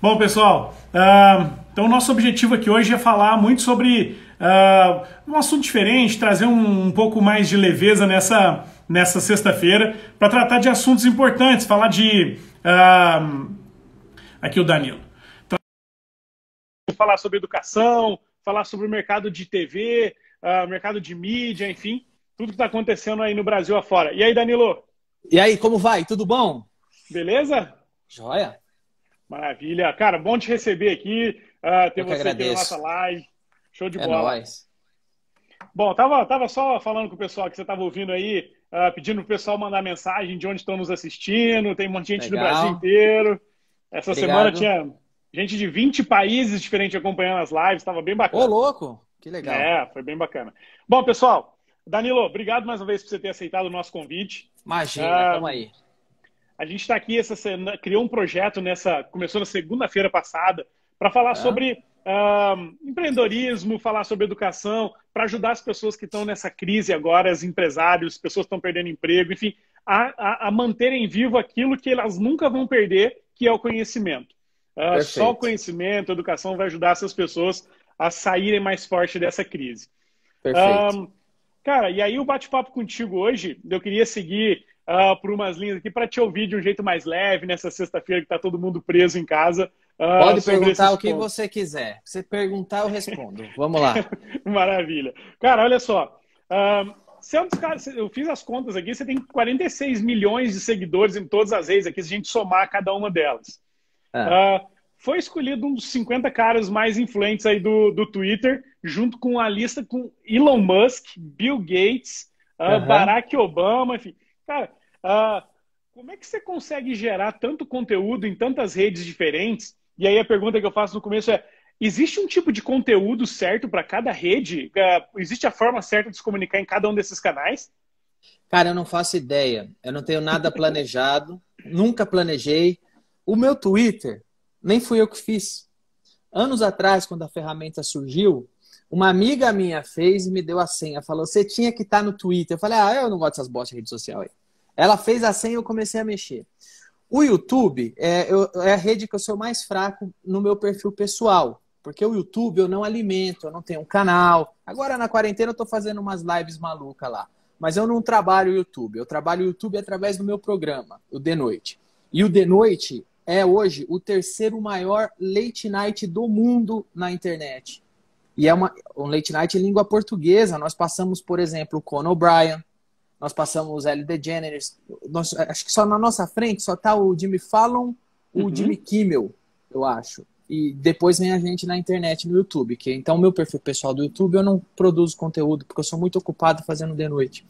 Bom, pessoal, uh, então nosso objetivo aqui hoje é falar muito sobre uh, um assunto diferente, trazer um, um pouco mais de leveza nessa, nessa sexta-feira, para tratar de assuntos importantes, falar de. Uh, aqui o Danilo. Então, falar sobre educação, falar sobre o mercado de TV, uh, ah, mercado de mídia, enfim, tudo que está acontecendo aí no Brasil afora. E aí, Danilo? E aí, como vai? Tudo bom? Beleza? Joia. Maravilha. Cara, bom te receber aqui, uh, ter Eu você aqui na nossa live. Show de é bola. Nóis. Bom, tava, tava só falando com o pessoal que você estava ouvindo aí, uh, pedindo pro pessoal mandar mensagem de onde estão nos assistindo. Tem um monte de gente Legal. do Brasil inteiro. Essa Obrigado. semana tinha gente de 20 países diferentes acompanhando as lives, estava bem bacana. Ô, louco! Que legal. É, foi bem bacana. Bom, pessoal, Danilo, obrigado mais uma vez por você ter aceitado o nosso convite. Imagina, uh, tamo aí. A gente está aqui essa semana, criou um projeto nessa, começou na segunda-feira passada, para falar é. sobre uh, empreendedorismo, falar sobre educação, para ajudar as pessoas que estão nessa crise agora, os empresários, as pessoas estão perdendo emprego, enfim, a, a, a, manterem vivo aquilo que elas nunca vão perder, que é o conhecimento. Uh, só o conhecimento, a educação vai ajudar essas pessoas a saírem mais forte dessa crise. Perfeito. Um, cara, e aí o bate-papo contigo hoje, eu queria seguir uh, por umas linhas aqui para te ouvir de um jeito mais leve nessa sexta-feira que está todo mundo preso em casa. Uh, Pode perguntar o que pontos. você quiser. Se perguntar, eu respondo. Vamos lá. Maravilha. Cara, olha só. Uh, você é eu fiz as contas aqui, você tem 46 milhões de seguidores em todas as redes aqui, se a gente somar cada uma delas. Ah. Uh, foi escolhido um dos 50 caras mais influentes aí do, do Twitter, junto com a lista com Elon Musk, Bill Gates, uh, Barack Obama, enfim. Cara, ah, como é que você consegue gerar tanto conteúdo em tantas redes diferentes? E aí a pergunta que eu faço no começo é: existe um tipo de conteúdo certo para cada rede? É, existe a forma certa de se comunicar em cada um desses canais? Cara, eu não faço ideia. Eu não tenho nada planejado. nunca planejei. O meu Twitter, nem fui eu que fiz. Anos atrás, quando a ferramenta surgiu, uma amiga minha fez e me deu a senha. Falou, você tinha que estar tá no Twitter. Eu falei, ah, eu não gosto dessas bostas de rede social aí. Ela fez a senha e eu comecei a mexer. O YouTube é, eu, é a rede que eu sou mais fraco no meu perfil pessoal, porque o YouTube eu não alimento, eu não tenho um canal. Agora na quarentena eu tô fazendo umas lives maluca lá. Mas eu não trabalho o YouTube. Eu trabalho o YouTube através do meu programa, o De Noite. E o De Noite é hoje o terceiro maior late night do mundo na internet. E é uma, um late night em língua portuguesa. Nós passamos, por exemplo, o Conan O'Brien, nós passamos L. DeGeneres, nós, acho que só na nossa frente só tá o Jimmy Fallon, o uhum. Jimmy Kimmel, eu acho. E depois vem a gente na internet, no YouTube, que é então meu perfil pessoal do YouTube eu não produzo conteúdo, porque eu sou muito ocupado fazendo de noite.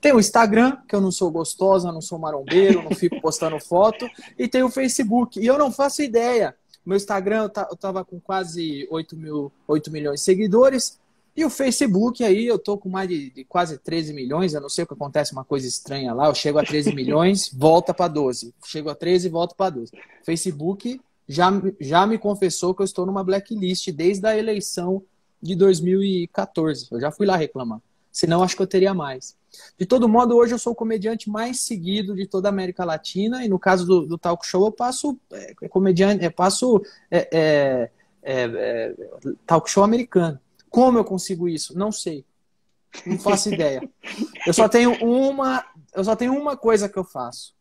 Tem o Instagram, que eu não sou gostosa, não sou marombeiro, não fico postando foto, e tem o Facebook. E eu não faço ideia. Meu Instagram, eu, eu tava com quase 8, mil, 8 milhões de seguidores, e o Facebook, aí eu tô com mais de, de, quase 13 milhões, eu não sei o que acontece, uma coisa estranha lá, eu chego a 13 milhões, volta para 12. Chego a 13, volta para 12. Facebook já, já me confessou que eu estou numa blacklist desde a eleição de 2014. Eu já fui lá reclamar. Senão acho que eu teria mais. De todo modo, hoje eu sou o comediante mais seguido de toda a América Latina, e no caso do, do talk show, eu passo é, é comediante, eu é, passo é, é, é, talk show americano. Como eu consigo isso? Não sei. Não faço ideia. Eu só tenho uma, eu só tenho uma coisa que eu faço.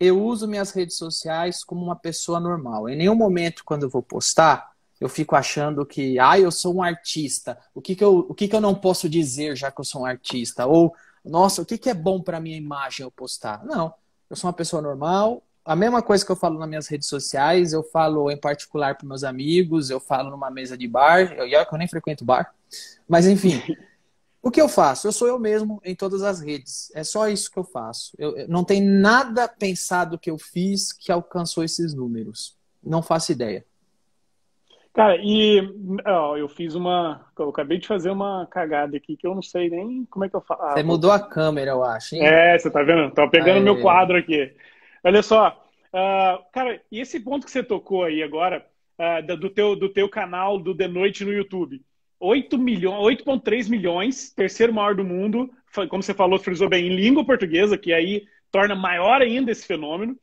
Eu uso minhas redes sociais como uma pessoa normal. Em nenhum momento quando eu vou postar, eu fico achando que, ah, eu sou um artista. O que que eu, o que que eu não posso dizer já que eu sou um artista? Ou, nossa, o que que é bom para minha imagem eu postar? Não. Eu sou uma pessoa normal, a mesma coisa que eu falo nas minhas redes sociais, eu falo em particular para meus amigos, eu falo numa mesa de bar, eu, eu nem frequento bar, mas enfim. o que eu faço? Eu sou eu mesmo em todas as redes. É só isso que eu faço. Eu, não tem nada pensado que eu fiz que alcançou esses números. Não faço ideia. Cara, e ó, eu fiz uma. Eu acabei de fazer uma cagada aqui que eu não sei nem como é que eu faço. Ah, você mudou a câmera, eu acho. Hein? É, você tá vendo? Tá pegando Aê. meu quadro aqui. Olha só, uh, cara, e esse ponto que você tocou aí agora, uh, do, teu, do teu canal do De Noite no YouTube, 8 milhões, 8,3 milhões, terceiro maior do mundo, como você falou, frisou bem, em língua portuguesa, que aí torna maior ainda esse fenômeno.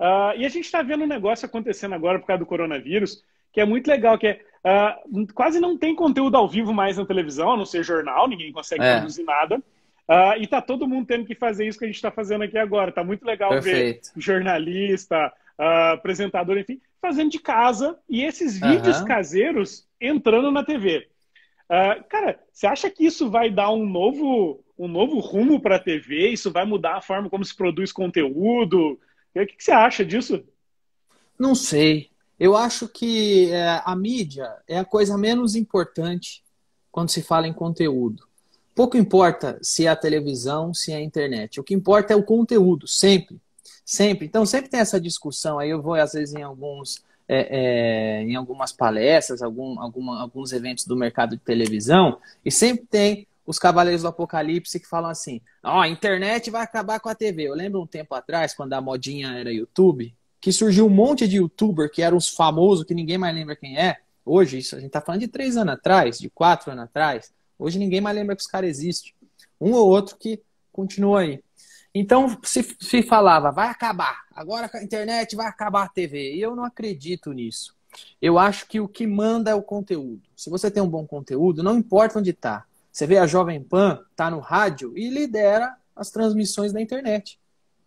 Uh, e a gente está vendo um negócio acontecendo agora por causa do coronavírus, que é muito legal, que é uh, quase não tem conteúdo ao vivo mais na televisão, a não ser jornal, ninguém consegue é. produzir nada. Uh, e tá todo mundo tendo que fazer isso que a gente está fazendo aqui agora. Tá muito legal Perfeito. ver jornalista, uh, apresentador, enfim, fazendo de casa e esses uhum. vídeos caseiros entrando na TV. Uh, ah, cara, você acha que isso vai dar um novo, um novo rumo para a TV? Isso vai mudar a forma como se produz conteúdo? o que, que você acha disso? Não sei. Eu acho que é, a mídia é a coisa menos importante quando se fala em conteúdo pouco importa se é a televisão, se é a internet. O que importa é o conteúdo, sempre. Sempre. Então, sempre tem essa discussão. Aí eu vou, às vezes, em alguns. É, é, em algumas palestras, algum, alguma, alguns eventos do mercado de televisão, e sempre tem os Cavaleiros do Apocalipse que falam assim: ó, oh, a internet vai acabar com a TV. Eu lembro um tempo atrás, quando a modinha era YouTube, que surgiu um monte de youtuber que eram os famosos, que ninguém mais lembra quem é. Hoje, isso a gente está falando de três anos atrás, de quatro anos atrás Hoje ninguém mais lembra que os caras existem. Um ou outro que continua aí. Então se, se falava, vai acabar, agora a internet vai acabar a TV. E eu não acredito nisso. Eu acho que o que manda é o conteúdo. Se você tem um bom conteúdo, não importa onde está. Você vê a Jovem Pan, está no rádio e lidera as transmissões da internet.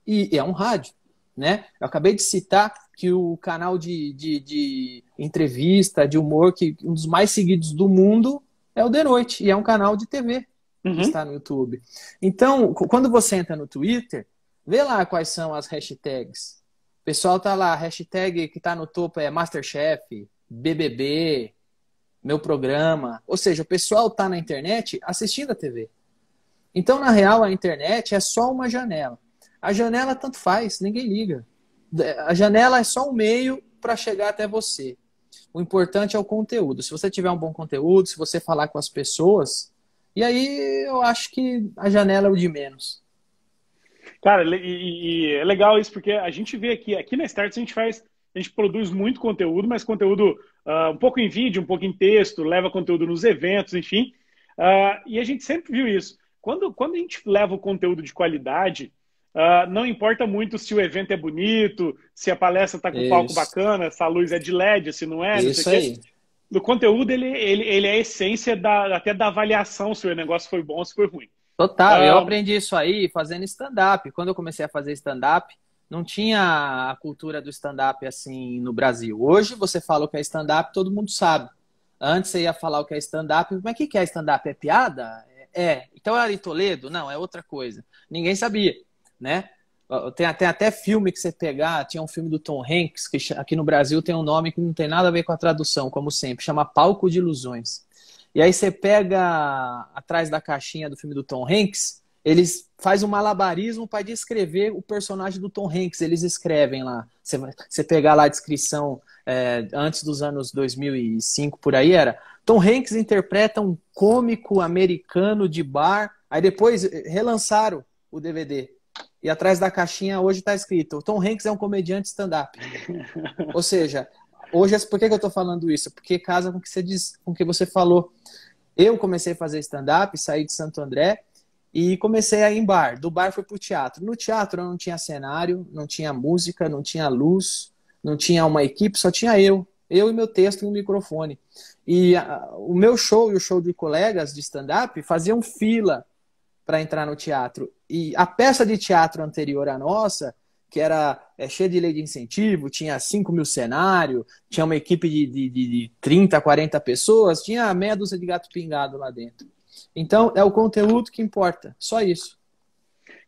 E é um rádio, né? Eu acabei de citar que o canal de, de, de entrevista, de humor, que um dos mais seguidos do mundo, é o De Noite, e é um canal de TV uhum. que está no YouTube. Então, quando você entra no Twitter, vê lá quais são as hashtags. O pessoal tá lá, hashtag que está no topo é Masterchef, BBB, meu programa. Ou seja, o pessoal tá na internet assistindo a TV. Então, na real, a internet é só uma janela. A janela tanto faz, ninguém liga. A janela é só um meio para chegar até você. O importante é o conteúdo. Se você tiver um bom conteúdo, se você falar com as pessoas, e aí eu acho que a janela é o de menos. Cara, e, e é legal isso, porque a gente vê aqui, aqui na Start a gente faz, a gente produz muito conteúdo, mas conteúdo uh, um pouco em vídeo, um pouco em texto, leva conteúdo nos eventos, enfim. Uh, e a gente sempre viu isso. Quando, quando a gente leva o conteúdo de qualidade, Uh, não importa muito se o evento é bonito, se a palestra está com Isso. palco bacana, se a luz é de LED, se não é. Isso não aí. O conteúdo ele, ele, ele é a essência da, até da avaliação se o negócio foi bom ou se foi ruim. Total, eu ah, aprendi isso aí fazendo stand-up. Quando eu comecei a fazer stand-up, não tinha a cultura do stand-up assim no Brasil. Hoje você fala o que é stand-up, todo mundo sabe. Antes você ia falar o que é stand-up, mas o que é stand-up? É piada? É. Então era em Toledo? Não, é outra coisa. Ninguém sabia né? Tem, tem até filme que você pegar, tinha um filme do Tom Hanks, que aqui no Brasil tem um nome que não tem nada a ver com a tradução, como sempre, chama Palco de Ilusões. E aí você pega atrás da caixinha do filme do Tom Hanks, eles faz um malabarismo para descrever o personagem do Tom Hanks. Eles escrevem lá. Você, você pegar lá a descrição é, antes dos anos 2005, por aí era. Tom Hanks interpreta um cômico americano de bar. Aí depois relançaram o DVD e atrás da caixinha hoje está escrito: Tom Hanks é um comediante stand-up. Ou seja, hoje, é, por que, eu estou falando isso? Porque casa com o que você diz, com que você falou. Eu comecei a fazer stand-up, saí de Santo André e comecei a ir em bar. Do bar fui para o teatro. No teatro eu não tinha cenário, não tinha música, não tinha luz, não tinha uma equipe, só tinha eu. Eu e meu texto e um microfone. E a, ah, o meu show e o show de colegas de stand-up faziam fila para entrar no teatro. E a peça de teatro anterior à nossa, que era é, cheia de lei de incentivo, tinha 5 mil cenário, tinha uma equipe de, de, de, de 30, 40 pessoas, tinha meia dúzia de gato pingado lá dentro. Então, é o conteúdo que importa, só isso.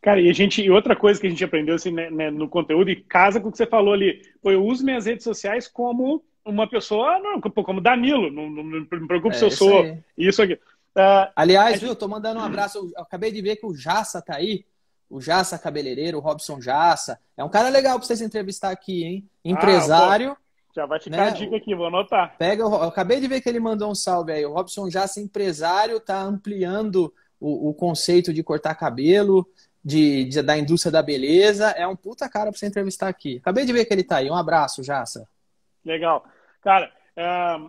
Cara, e a gente, outra coisa que a gente aprendeu assim, né, né, no conteúdo, e casa com o que você falou ali, foi eu uso minhas redes sociais como uma pessoa, não, como Danilo, não, não, não me preocupe é, se eu sou aí. isso aqui. Uh, Aliás, gente... viu, tô mandando um abraço. Eu acabei de ver que o Jaça tá aí. O Jaça cabeleireiro, o Robson Jaça. É um cara legal pra vocês entrevistar aqui, hein? Ah, empresário. Ah, já vai ficar né? a dica aqui, vou anotar. Pega, eu acabei de ver que ele mandou um salve aí. O Robson Jaça, empresário, tá ampliando o, o conceito de cortar cabelo, de, de, da indústria da beleza. É um puta cara pra você entrevistar aqui. Acabei de ver que ele tá aí. Um abraço, Jaça. Legal. Cara, uh,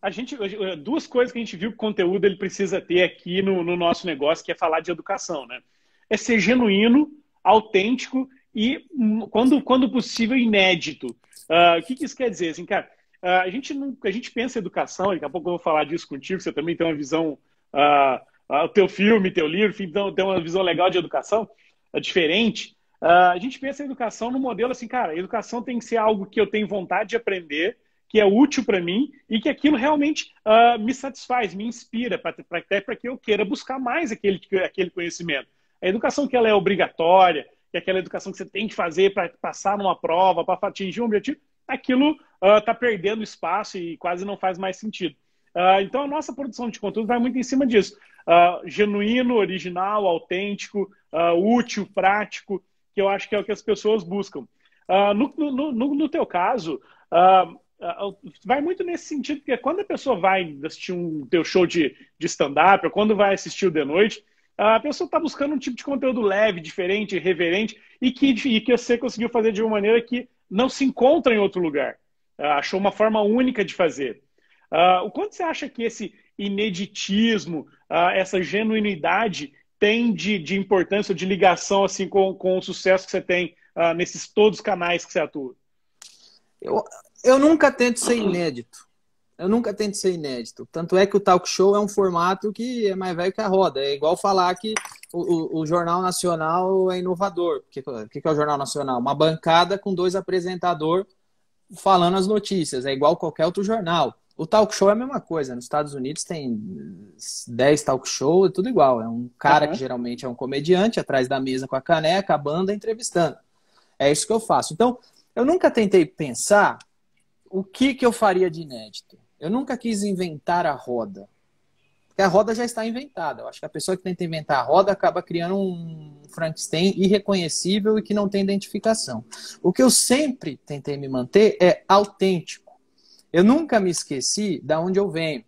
a gente eh, duas coisas que a gente viu que o conteúdo ele precisa ter aqui no, no nosso negócio que é falar de educação né é ser genuíno autêntico e hum, quando quando possível inédito uh, o que, que, isso quer dizer assim cara uh, a gente não a gente pensa em educação daqui a pouco eu vou falar disso contigo você também tem uma visão uh, o teu filme teu livro enfim então tem uma visão legal de educação é diferente a gente pensa em educação no modelo assim cara educação tem que ser algo que eu tenho vontade de aprender que é útil para mim e que aquilo realmente uh, me satisfaz, me inspira, pra, pra até para que eu queira buscar mais aquele, aquele conhecimento. A educação que ela é obrigatória, que é aquela educação que você tem que fazer para passar numa prova, para atingir um objetivo, aquilo está ah, uh, perdendo espaço e quase não faz mais sentido. Uh, então, a nossa produção de conteúdo vai muito em cima disso. Uh, genuíno, original, autêntico, útil, prático, que eu acho que é o que as pessoas buscam. No, no, no, no, teu caso, ah, ah, vai muito nesse sentido, porque quando a pessoa vai assistir um teu show de, de stand-up, ou quando vai assistir o The Noite, a pessoa está buscando um tipo de conteúdo leve, diferente, reverente, e que, e que você conseguiu fazer de uma maneira que não se encontra em outro lugar. Ah, achou uma forma única de fazer. o quanto você acha que esse ineditismo, essa genuinidade tem de, de importância, de ligação assim com, com o sucesso que você tem nesses todos os canais que você atua? Eu, eu nunca tento ser inédito. Eu nunca tento ser inédito. Tanto é que o talk show é um formato que é mais velho que a roda. É igual falar que o, o, o Jornal Nacional é inovador. Porque, o que, que é o Jornal Nacional? Uma bancada com dois apresentadores falando as notícias. É igual qualquer outro jornal. O talk show é a mesma coisa. Nos Estados Unidos tem 10 talk show, é tudo igual. É um cara uhum. que geralmente é um comediante atrás da mesa com a caneca, a banda entrevistando. É isso que eu faço. Então, eu nunca tentei pensar o que, que eu faria de inédito? Eu nunca quis inventar a roda. Porque a roda já está inventada. Eu acho que a pessoa que tenta inventar a roda acaba criando um Frankenstein irreconhecível e que não tem identificação. O que eu sempre tentei me manter é autêntico. Eu nunca me esqueci de onde eu venho.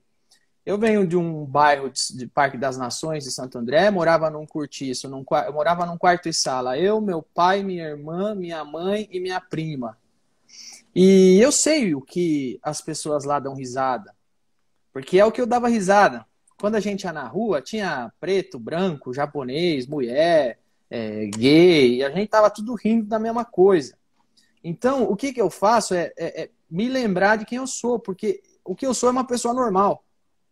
Eu venho de um bairro de, Parque das Nações, de Santo André, morava num cortiço, num, eu morava num quarto e sala. Eu, meu pai, minha irmã, minha mãe e minha prima. E eu sei o que as pessoas lá dão risada. Porque é o que eu dava risada. Quando a gente ia na rua, tinha preto, branco, japonês, mulher, é, gay, e a gente tava tudo rindo da mesma coisa. Então, o que, que eu faço é, é, é me lembrar de quem eu sou, porque o que eu sou é uma pessoa normal.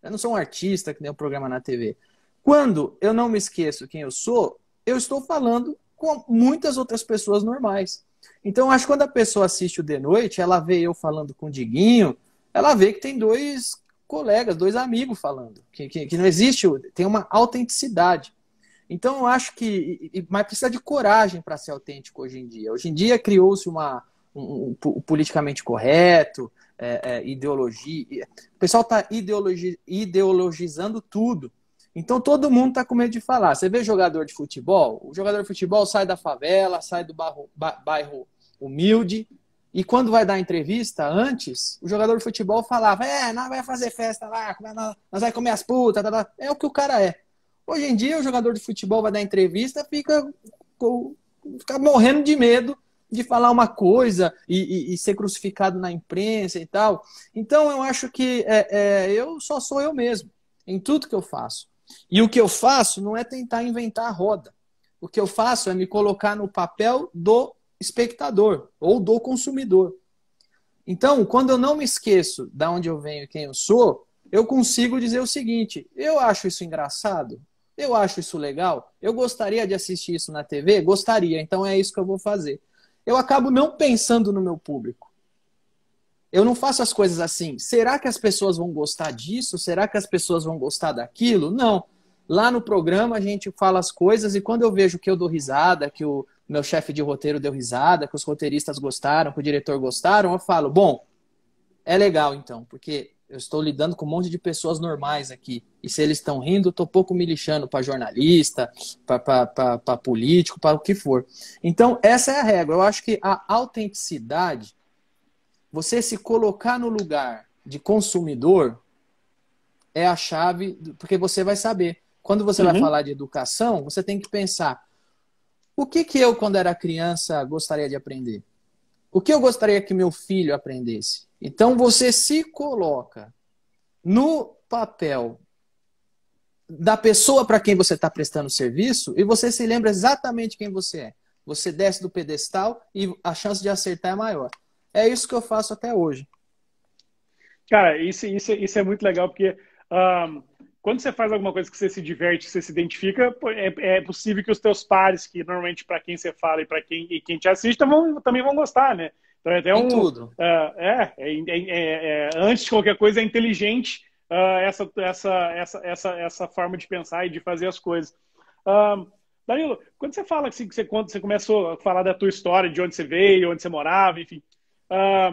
Eu não sou um artista que tem um programa na TV. Quando eu não me esqueço quem eu sou, eu estou falando com muitas outras pessoas normais. Então, acho que quando a pessoa assiste o de noite, ela vê eu falando com o Diguinho, ela vê que tem dois colegas, dois amigos falando, que, que, que não existe, tem uma autenticidade. Então, eu acho que. mas precisa de coragem para ser autêntico hoje em dia. Hoje em dia criou-se uma. Um, um, um, politicamente correto, é, é, ideologia. O pessoal está ideologi, ideologizando tudo. Então todo mundo está com medo de falar. Você vê jogador de futebol, o jogador de futebol sai da favela, sai do bairro, bairro humilde, e quando vai dar entrevista, antes, o jogador de futebol falava: é, nós vai fazer festa lá, nós vai comer as putas, tá, tá, tá. é o que o cara é. Hoje em dia, o jogador de futebol vai dar entrevista, fica, fica morrendo de medo de falar uma coisa e, e, e, ser crucificado na imprensa e tal. Então, eu acho que é, é, eu só sou eu mesmo em tudo que eu faço. E o que eu faço não é tentar inventar a roda. O que eu faço é me colocar no papel do espectador ou do consumidor. Então, quando eu não me esqueço de onde eu venho e quem eu sou, eu consigo dizer o seguinte: eu acho isso engraçado, eu acho isso legal, eu gostaria de assistir isso na TV, gostaria, então é isso que eu vou fazer. Eu acabo não pensando no meu público. Eu não faço as coisas assim. Será que as pessoas vão gostar disso? Será que as pessoas vão gostar daquilo? Não. Lá no programa a gente fala as coisas e quando eu vejo que eu dou risada, que o meu chefe de roteiro deu risada, que os roteiristas gostaram, que o diretor gostaram, eu falo: bom, é legal então, porque eu estou lidando com um monte de pessoas normais aqui. E se eles estão rindo, eu estou pouco me lixando para jornalista, para político, para o que for. Então, essa é a regra. Eu acho que a autenticidade você se colocar no lugar de consumidor é a chave, porque você vai saber. Quando você uhum. vai falar de educação, você tem que pensar: o que, que eu, quando era criança, gostaria de aprender? O que eu gostaria que meu filho aprendesse? Então você se coloca no papel da pessoa para quem você está prestando serviço e você se lembra exatamente quem você é. Você desce do pedestal e a chance de acertar é maior. É isso que eu faço até hoje. Cara, isso, isso, isso é muito legal, porque um, quando você faz alguma coisa que você se diverte, você se identifica, é, é possível que os teus pares, que normalmente para quem você fala e para quem, quem te assiste, vão, também vão gostar, né? Então é até um. Uh, é, é, é, antes de qualquer coisa, é inteligente uh, essa, essa, essa, essa, essa forma de pensar e de fazer as coisas. Um, Danilo, quando você fala assim, que você, quando você começou a falar da tua história, de onde você veio, onde você morava, enfim, ah,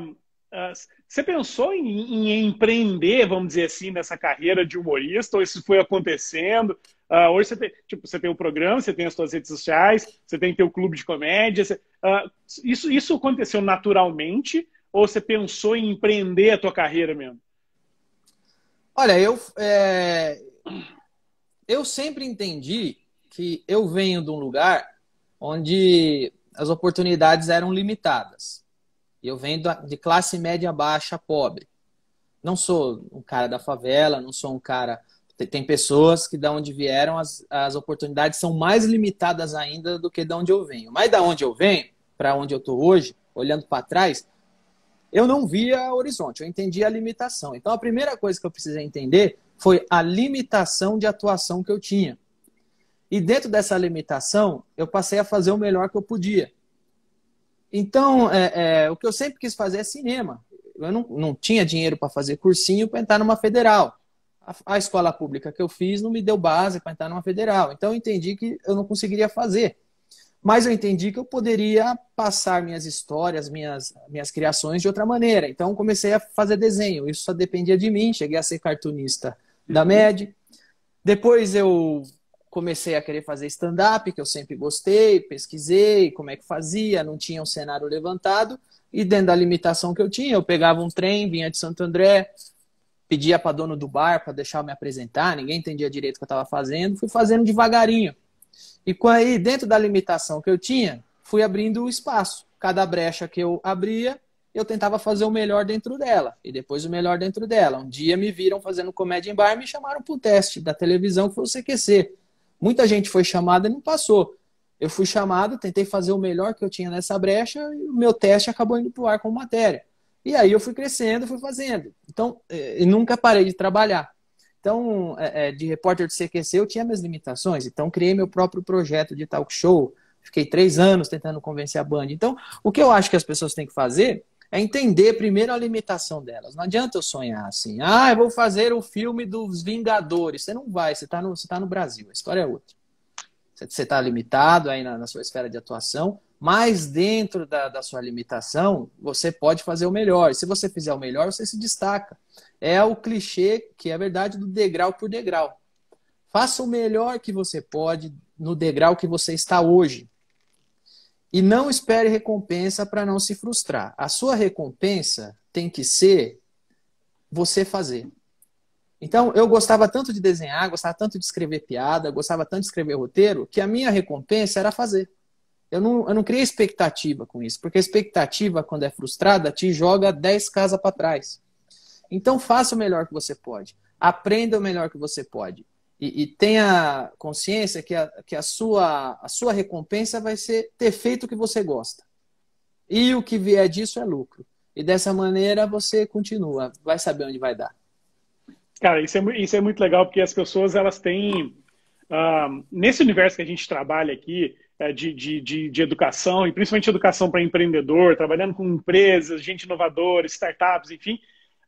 você pensou em, em, empreender, vamos dizer assim, nessa carreira de humorista, ou isso foi acontecendo? Uh, hoje você tem, tipo, você tem o um programa, você tem as suas redes sociais, você tem teu clube de comédia. Você, ah, isso, isso aconteceu naturalmente, ou você pensou em empreender a tua carreira mesmo? Olha, eu, é... eu sempre entendi que eu venho de um lugar onde as oportunidades eram limitadas. Eu venho de classe média baixa, pobre. Não sou um cara da favela, não sou um cara. Tem pessoas que da onde vieram as, as oportunidades são mais limitadas ainda do que da onde eu venho. Mas da onde eu venho, para onde eu estou hoje, olhando para trás, eu não via horizonte, eu entendi a limitação. Então a primeira coisa que eu precisei entender foi a limitação de atuação que eu tinha. E dentro dessa limitação, eu passei a fazer o melhor que eu podia. Então, é, é, o que eu sempre quis fazer é cinema. Eu não, não tinha dinheiro para fazer cursinho para entrar numa federal. A, a, escola pública que eu fiz não me deu base para entrar numa federal. Então, eu entendi que eu não conseguiria fazer. Mas eu entendi que eu poderia passar minhas histórias, minhas, minhas criações de outra maneira. Então, comecei a fazer desenho. Isso só dependia de mim. Cheguei a ser cartunista da uhum. MED. Depois eu comecei a querer fazer stand-up, que eu sempre gostei, pesquisei como é que fazia, não tinha um cenário levantado, e dentro da limitação que eu tinha, eu pegava um trem, vinha de Santo André, pedia para dono do bar para deixar eu me apresentar, ninguém entendia direito o que eu estava fazendo, fui fazendo devagarinho. E aí, dentro da limitação que eu tinha, fui abrindo o espaço. Cada brecha que eu abria, eu tentava fazer o melhor dentro dela, e depois o melhor dentro dela. Um dia me viram fazendo comédia em bar e me chamaram para o teste da televisão, que foi o CQC Muita gente foi chamada e não passou. Eu fui chamado, tentei fazer o melhor que eu tinha nessa brecha e o meu teste acabou indo para o ar com matéria. E aí eu fui crescendo, fui fazendo. Então, é, e nunca parei de trabalhar. Então, é, é, de repórter do CQC, eu tinha minhas limitações. Então, criei meu próprio projeto de talk show. Fiquei três anos tentando convencer a Band. Então, o que eu acho que as pessoas têm que fazer é entender primeiro a limitação delas. Não adianta eu sonhar assim, ah, eu vou fazer o filme dos Vingadores. Você não vai, você está no, tá no Brasil, a história é outra. Você está limitado aí na, na, sua esfera de atuação, mas dentro da, da sua limitação, você pode fazer o melhor. E se você fizer o melhor, você se destaca. É o clichê que é verdade do degrau por degrau. Faça o melhor que você pode no degrau que você está hoje. E não espere recompensa para não se frustrar. A sua recompensa tem que ser você fazer. Então, eu gostava tanto de desenhar, gostava tanto de escrever piada, gostava tanto de escrever roteiro, que a minha recompensa era fazer. Eu não, eu não criei expectativa com isso, porque a expectativa, quando é frustrada, te joga 10 casas para trás. Então, faça o melhor que você pode. Aprenda o melhor que você pode e, e, tenha consciência que, a, que a, sua, a sua recompensa vai ser ter feito o que você gosta. E o que vier disso é lucro. E dessa maneira você continua, vai saber onde vai dar. Cara, isso é, isso é muito legal, porque as pessoas elas têm. Uh, nesse universo que a gente trabalha aqui, é, de, de, de, de, educação, e principalmente educação para empreendedor, trabalhando com empresas, gente inovadora, startups, enfim,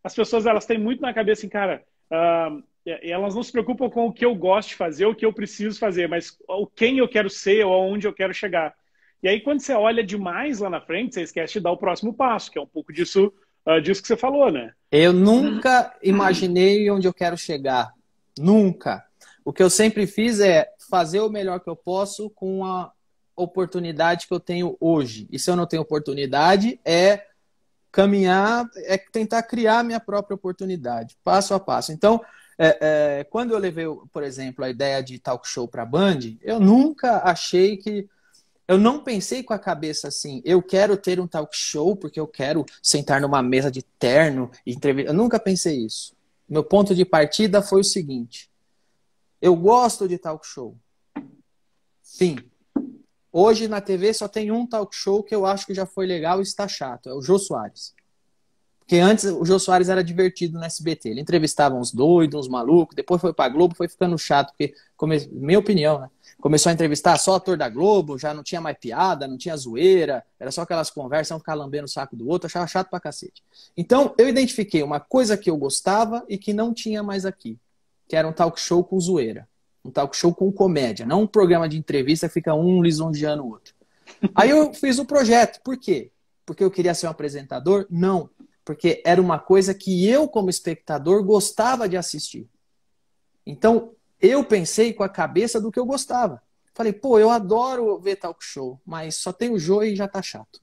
as pessoas elas têm muito na cabeça assim, cara, uh, é, elas não se preocupam com o que eu gosto de fazer, o que eu preciso fazer, mas o quem eu quero ser ou aonde eu quero chegar. E aí, quando você olha demais lá na frente, você esquece de dar o próximo passo, que é um pouco disso, uh, disso que você falou, né? Eu nunca imaginei onde eu quero chegar. Nunca. O que eu sempre fiz é fazer o melhor que eu posso com a oportunidade que eu tenho hoje. E se eu não tenho oportunidade, é caminhar, é tentar criar minha própria oportunidade, passo a passo. Então, é, é, quando eu levei, por exemplo, a ideia de talk show para a Band, eu nunca achei que. Eu não pensei com a cabeça assim, eu quero ter um talk show porque eu quero sentar numa mesa de terno e entrevistar. Eu nunca pensei isso. Meu ponto de partida foi o seguinte: eu gosto de talk show. Sim. Hoje na TV só tem um talk show que eu acho que já foi legal e está chato, é o Jô Soares. Porque antes o Jô Soares era divertido no SBT. Ele entrevistava uns doidos, uns malucos, depois foi pra Globo, foi ficando chato, porque, come... minha opinião, né? Começou a entrevistar só ator da Globo, já não tinha mais piada, não tinha zoeira, era só aquelas conversas, um ficar lambendo o saco do outro, achava chato pra cacete. Então, eu identifiquei uma coisa que eu gostava e que não tinha mais aqui, que era um talk show com zoeira. Um talk show com comédia, não um programa de entrevista que fica um lisonjeando o outro. Aí eu fiz o um projeto, por quê? Porque eu queria ser um apresentador? Não porque era uma coisa que eu, como espectador, gostava de assistir. Então, eu pensei com a cabeça do que eu gostava. Falei, pô, eu adoro ver talk show, mas só tem o jogo e já tá chato.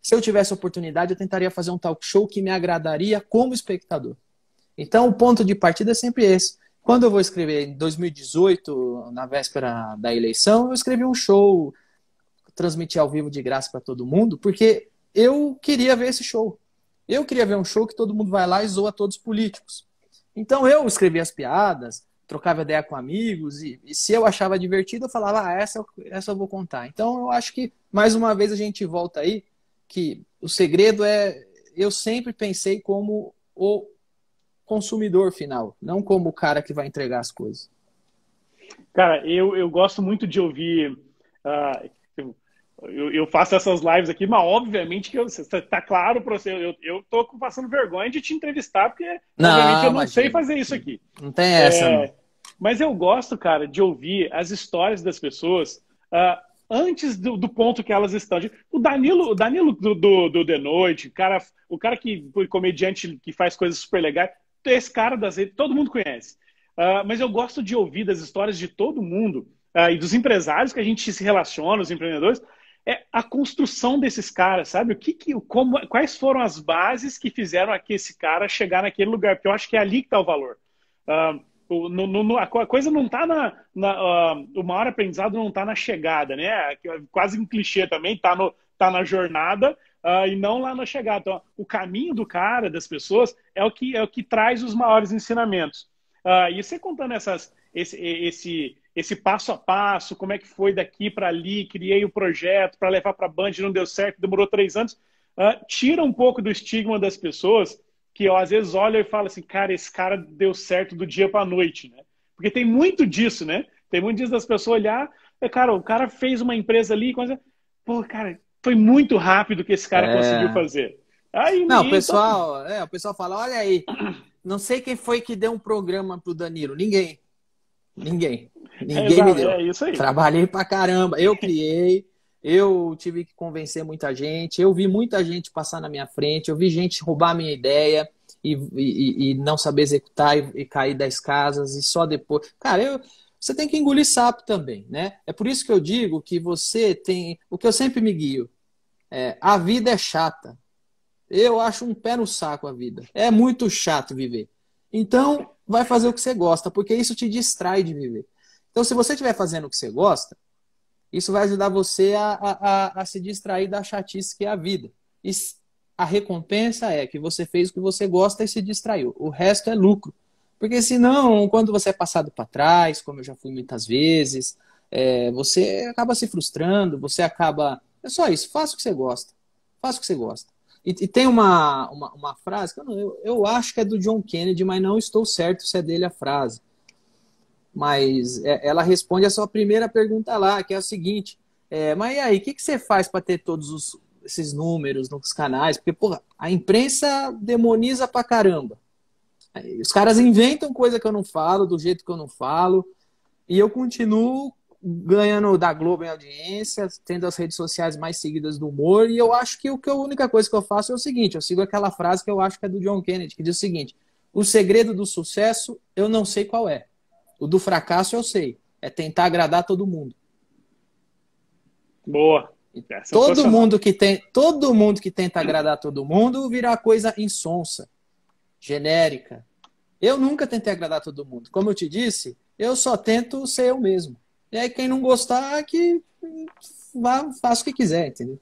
Se eu tivesse oportunidade, eu tentaria fazer um talk show que me agradaria como espectador. Então, o ponto de partida é sempre esse. Quando eu vou escrever em 2018, na véspera da eleição, eu escrevi um show, transmiti ao vivo de graça para todo mundo, porque eu queria ver esse show. Eu queria ver um show que todo mundo vai lá e zoa todos os políticos. Então eu escrevia as piadas, trocava ideia com amigos, e, e se eu achava divertido, eu falava, ah, essa, essa eu vou contar. Então eu acho que, mais uma vez, a gente volta aí, que o segredo é. Eu sempre pensei como o consumidor final, não como o cara que vai entregar as coisas. Cara, eu, eu gosto muito de ouvir uh, eu, eu, faço essas lives aqui, mas obviamente que está claro para você, eu, estou passando vergonha de te entrevistar, porque não, obviamente eu não sei fazer isso aqui. Não tem essa. É, não. Né? Mas eu gosto, cara, de ouvir as histórias das pessoas uh, antes do, do, ponto que elas estão. O Danilo, o Danilo do, do, do The Noite, cara, o cara que foi comediante que faz coisas super legais, esse cara das redes, todo mundo conhece. Uh, mas eu gosto de ouvir das histórias de todo mundo uh, e dos empresários que a gente se relaciona, os empreendedores, é a construção desses caras, sabe? O que, que como, quais foram as bases que fizeram aqui esse cara chegar naquele lugar? Porque eu acho que é ali que está o valor. Uh, o, no, no, a coisa não está na, na uh, o maior aprendizado não está na chegada, né? É é quase um clichê também, está no, tá na jornada uh, e não lá na chegada. Então, o caminho do cara, das pessoas, é o que é o que traz os maiores ensinamentos. e você contando essas, esse, esse esse passo a passo, como é que foi daqui para ali, criei o projeto para levar para a Band, não deu certo, demorou três anos. Uh, tira um pouco do estigma das pessoas que ó, às vezes olham e falam assim, cara, esse cara deu certo do dia para a noite, né? Porque tem muito disso, né? Tem muito disso das pessoas olhar, é, cara, o cara fez uma empresa ali, coisa... pô, cara, foi muito rápido que esse cara é... conseguiu fazer. Aí, não, o então pessoal, tá... é, o pessoal fala, olha aí, não sei quem foi que deu um programa pro Danilo, ninguém, ninguém. Ninguém me deu. É isso aí. Trabalhei pra caramba. Eu criei, eu tive que convencer muita gente, eu vi muita gente passar na minha frente, eu vi gente roubar minha ideia. E, e, e não saber executar e, e cair das casas e só depois. Cara, eu, você tem que engolir sapo também, né? É por isso que eu digo que você tem. O que eu sempre me guio é a vida é chata. Eu acho um pé no saco a vida. É muito chato viver. Então, vai fazer o que você gosta, porque isso te distrai de viver. Então, se você estiver fazendo o que você gosta, isso vai ajudar você a, a, a, se distrair da chatice que é a vida. E a recompensa é que você fez o que você gosta e se distraiu. O resto é lucro. Porque senão, quando você é passado para trás, como eu já fui muitas vezes, é, você acaba se frustrando, você acaba. É só isso, faça o que você gosta. Faça o que você gosta. E, e tem uma, uma, uma frase, que eu, não, eu, eu acho que é do John Kennedy, mas não estou certo se é dele a frase mas é, ela responde a sua primeira pergunta lá, que é o seguinte: é, mas e aí, o que, que você faz para ter todos os, esses números nos canais? Porque, porra, a imprensa demoniza pra caramba. Os caras inventam coisa que eu não falo, do jeito que eu não falo, e eu continuo ganhando da Globo em audiência, tendo as redes sociais mais seguidas do humor, e eu acho que, o que a única coisa que eu faço é o seguinte, eu sigo aquela frase que eu acho que é do John Kennedy, que diz o seguinte, o segredo do sucesso eu não sei qual é, o do fracasso eu sei. É tentar agradar todo mundo. Boa. Essa é todo mundo que tem, todo mundo que tenta agradar todo mundo virá coisa insonsa, genérica. Eu nunca tentei agradar todo mundo. Como eu te disse, eu só tento ser eu mesmo. E aí quem não gostar é que vá, faça o que quiser, entendeu?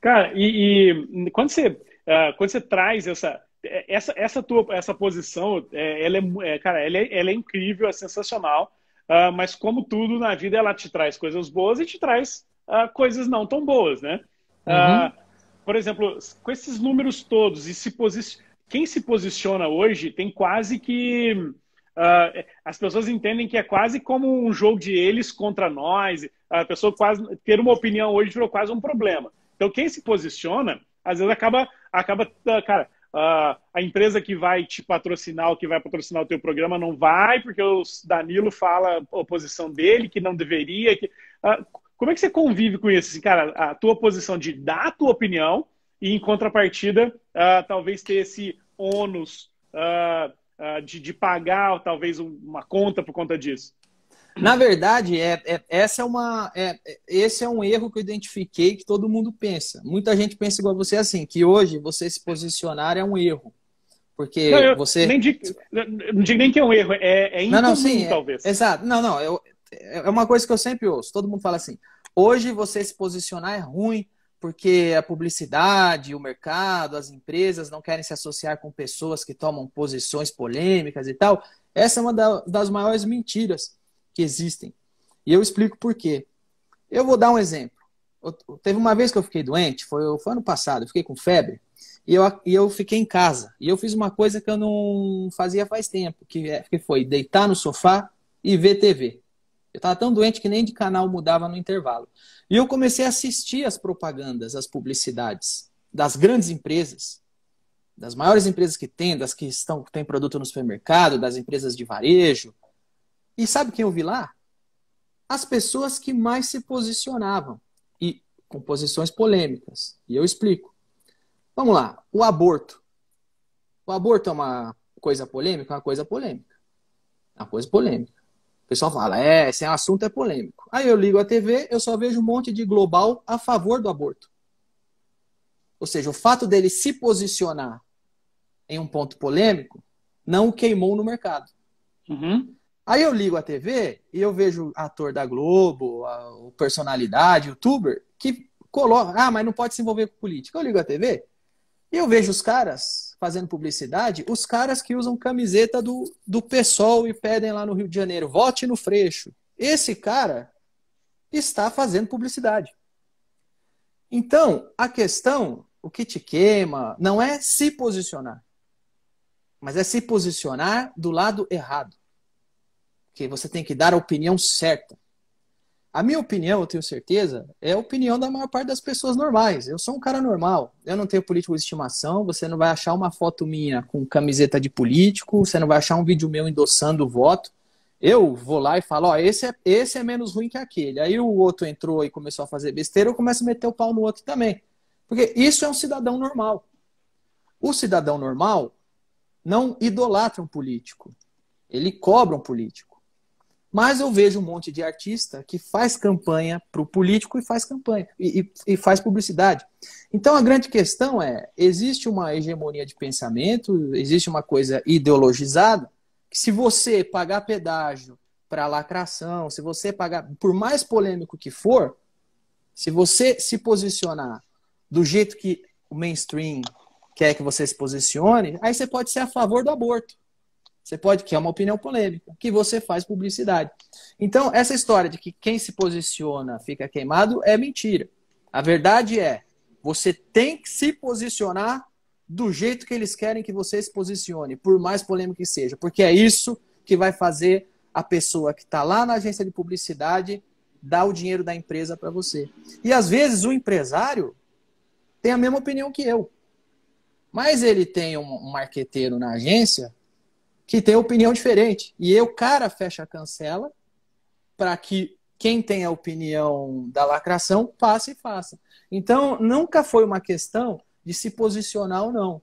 Cara, e, e quando você uh, quando você traz essa é, essa, essa tua essa posição, é, ela é, é, cara, ela é, ela é incrível, é sensacional. Uh, mas como tudo na vida, ela te traz coisas boas e te traz uh, coisas não tão boas, né? Ah, uhum. Uh, por exemplo, com esses números todos e se posi... quem se posiciona hoje tem quase que é, as pessoas entendem que é quase como um jogo de eles contra nós. A pessoa quase ter uma opinião hoje virou quase um problema. Então quem se posiciona às vezes acaba acaba cara Uh, a empresa que vai te patrocinar, ou que vai patrocinar o teu programa, não vai, porque o Danilo fala a posição dele, que não deveria. Que... Uh, como é que você convive com isso? Assim, cara, a tua posição de dar a tua opinião e, em contrapartida, uh, talvez ter esse ônus de, de, pagar, ou, talvez, uma conta por conta disso. Na verdade, é, é, essa é uma, é, é, esse é um erro que eu identifiquei que todo mundo pensa. Muita gente pensa igual você assim, que hoje você se posicionar é um erro. Porque não, você. Nem digo, não digo nem que é um erro, é, é incomum, não, não, sim, é, talvez. exato. Não, não. Eu, é uma coisa que eu sempre ouço. Todo mundo fala assim: hoje você se posicionar é ruim, porque a publicidade, o mercado, as empresas não querem se associar com pessoas que tomam posições polêmicas e tal. Essa é uma das maiores mentiras que existem. E eu explico por quê. Eu vou dar um exemplo. Eu, teve uma vez que eu fiquei doente, foi, foi ano passado, eu fiquei com febre, e eu, e eu fiquei em casa. E eu fiz uma coisa que eu não fazia faz tempo, que, é, que foi deitar no sofá e ver TV. Eu estava tão doente que nem de canal mudava no intervalo. E eu comecei a assistir as propagandas, as publicidades das grandes empresas, das maiores empresas que tem, das que estão têm produto no supermercado, das empresas de varejo, e sabe quem eu vi lá? As pessoas que mais se posicionavam e com posições polêmicas. E eu explico. Vamos lá, o aborto. O aborto é uma coisa polêmica, é uma coisa polêmica. É uma coisa polêmica. O pessoal fala, é, esse assunto é polêmico. Aí eu ligo a TV, eu só vejo um monte de global a favor do aborto. Ou seja, o fato dele se posicionar em um ponto polêmico não queimou no mercado. Uhum. Aí eu ligo a TV e eu vejo ator da Globo, a, a personalidade, youtuber, que coloca, ah, mas não pode se envolver com política. Eu ligo a TV e eu vejo os caras fazendo publicidade, os caras que usam camiseta do, do PSOL e pedem lá no Rio de Janeiro, vote no Freixo. Esse cara está fazendo publicidade. Então, a questão, o que te queima, não é se posicionar, mas é se posicionar do lado errado que você tem que dar a opinião certa. A minha opinião, eu tenho certeza, é a opinião da maior parte das pessoas normais. Eu sou um cara normal. Eu não tenho político de estimação. Você não vai achar uma foto minha com camiseta de político. Você não vai achar um vídeo meu endossando o voto. Eu vou lá e falo: Ó, esse é, esse é menos ruim que aquele. Aí o outro entrou e começou a fazer besteira. Eu começo a meter o pau no outro também. Porque isso é um cidadão normal. O cidadão normal não idolatra um político. Ele cobra um político. Mas eu vejo um monte de artista que faz campanha para o político e faz campanha e, e, e, faz publicidade. Então a grande questão é: existe uma hegemonia de pensamento, existe uma coisa ideologizada, que se você pagar pedágio para lacração, se você pagar, por mais polêmico que for, se você se posicionar do jeito que o mainstream quer que você se posicione, aí você pode ser a favor do aborto. Você pode, que é uma opinião polêmica, que você faz publicidade. Então, essa história de que quem se posiciona fica queimado é mentira. A verdade é, você tem que se posicionar do jeito que eles querem que você se posicione, por mais polêmico que seja, porque é isso que vai fazer a pessoa que está lá na agência de publicidade dar o dinheiro da empresa para você. E às vezes o empresário tem a mesma opinião que eu. Mas ele tem um marqueteiro na agência que tem opinião diferente. E eu cara fecha a cancela para que quem tem a opinião da lacração passe e faça. Então, nunca foi uma questão de se posicionar ou não,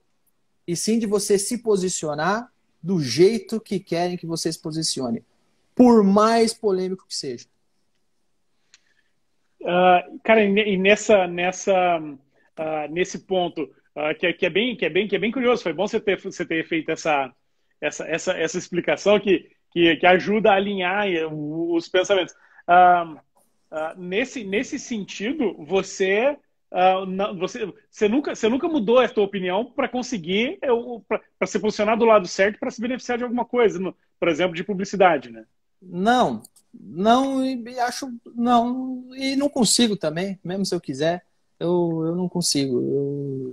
e sim de você se posicionar do jeito que querem que você se posicione, por mais polêmico que seja. Uh, cara, e nessa, nessa, uh, nesse ponto uh, que, é, que, é bem, que é bem, que é bem curioso, foi bom você ter, você ter feito essa, essa, essa, essa explicação que, que, que ajuda a alinhar eh, os pensamentos. Ah, ah, nesse, nesse sentido, você, ah, não, você, você, nunca, você nunca mudou a sua opinião para conseguir, eh, para se posicionar do lado certo, para se beneficiar de alguma coisa, no, por exemplo, de publicidade, né? Não, não, e acho, não, e não consigo também, mesmo se eu quiser, eu, eu não consigo,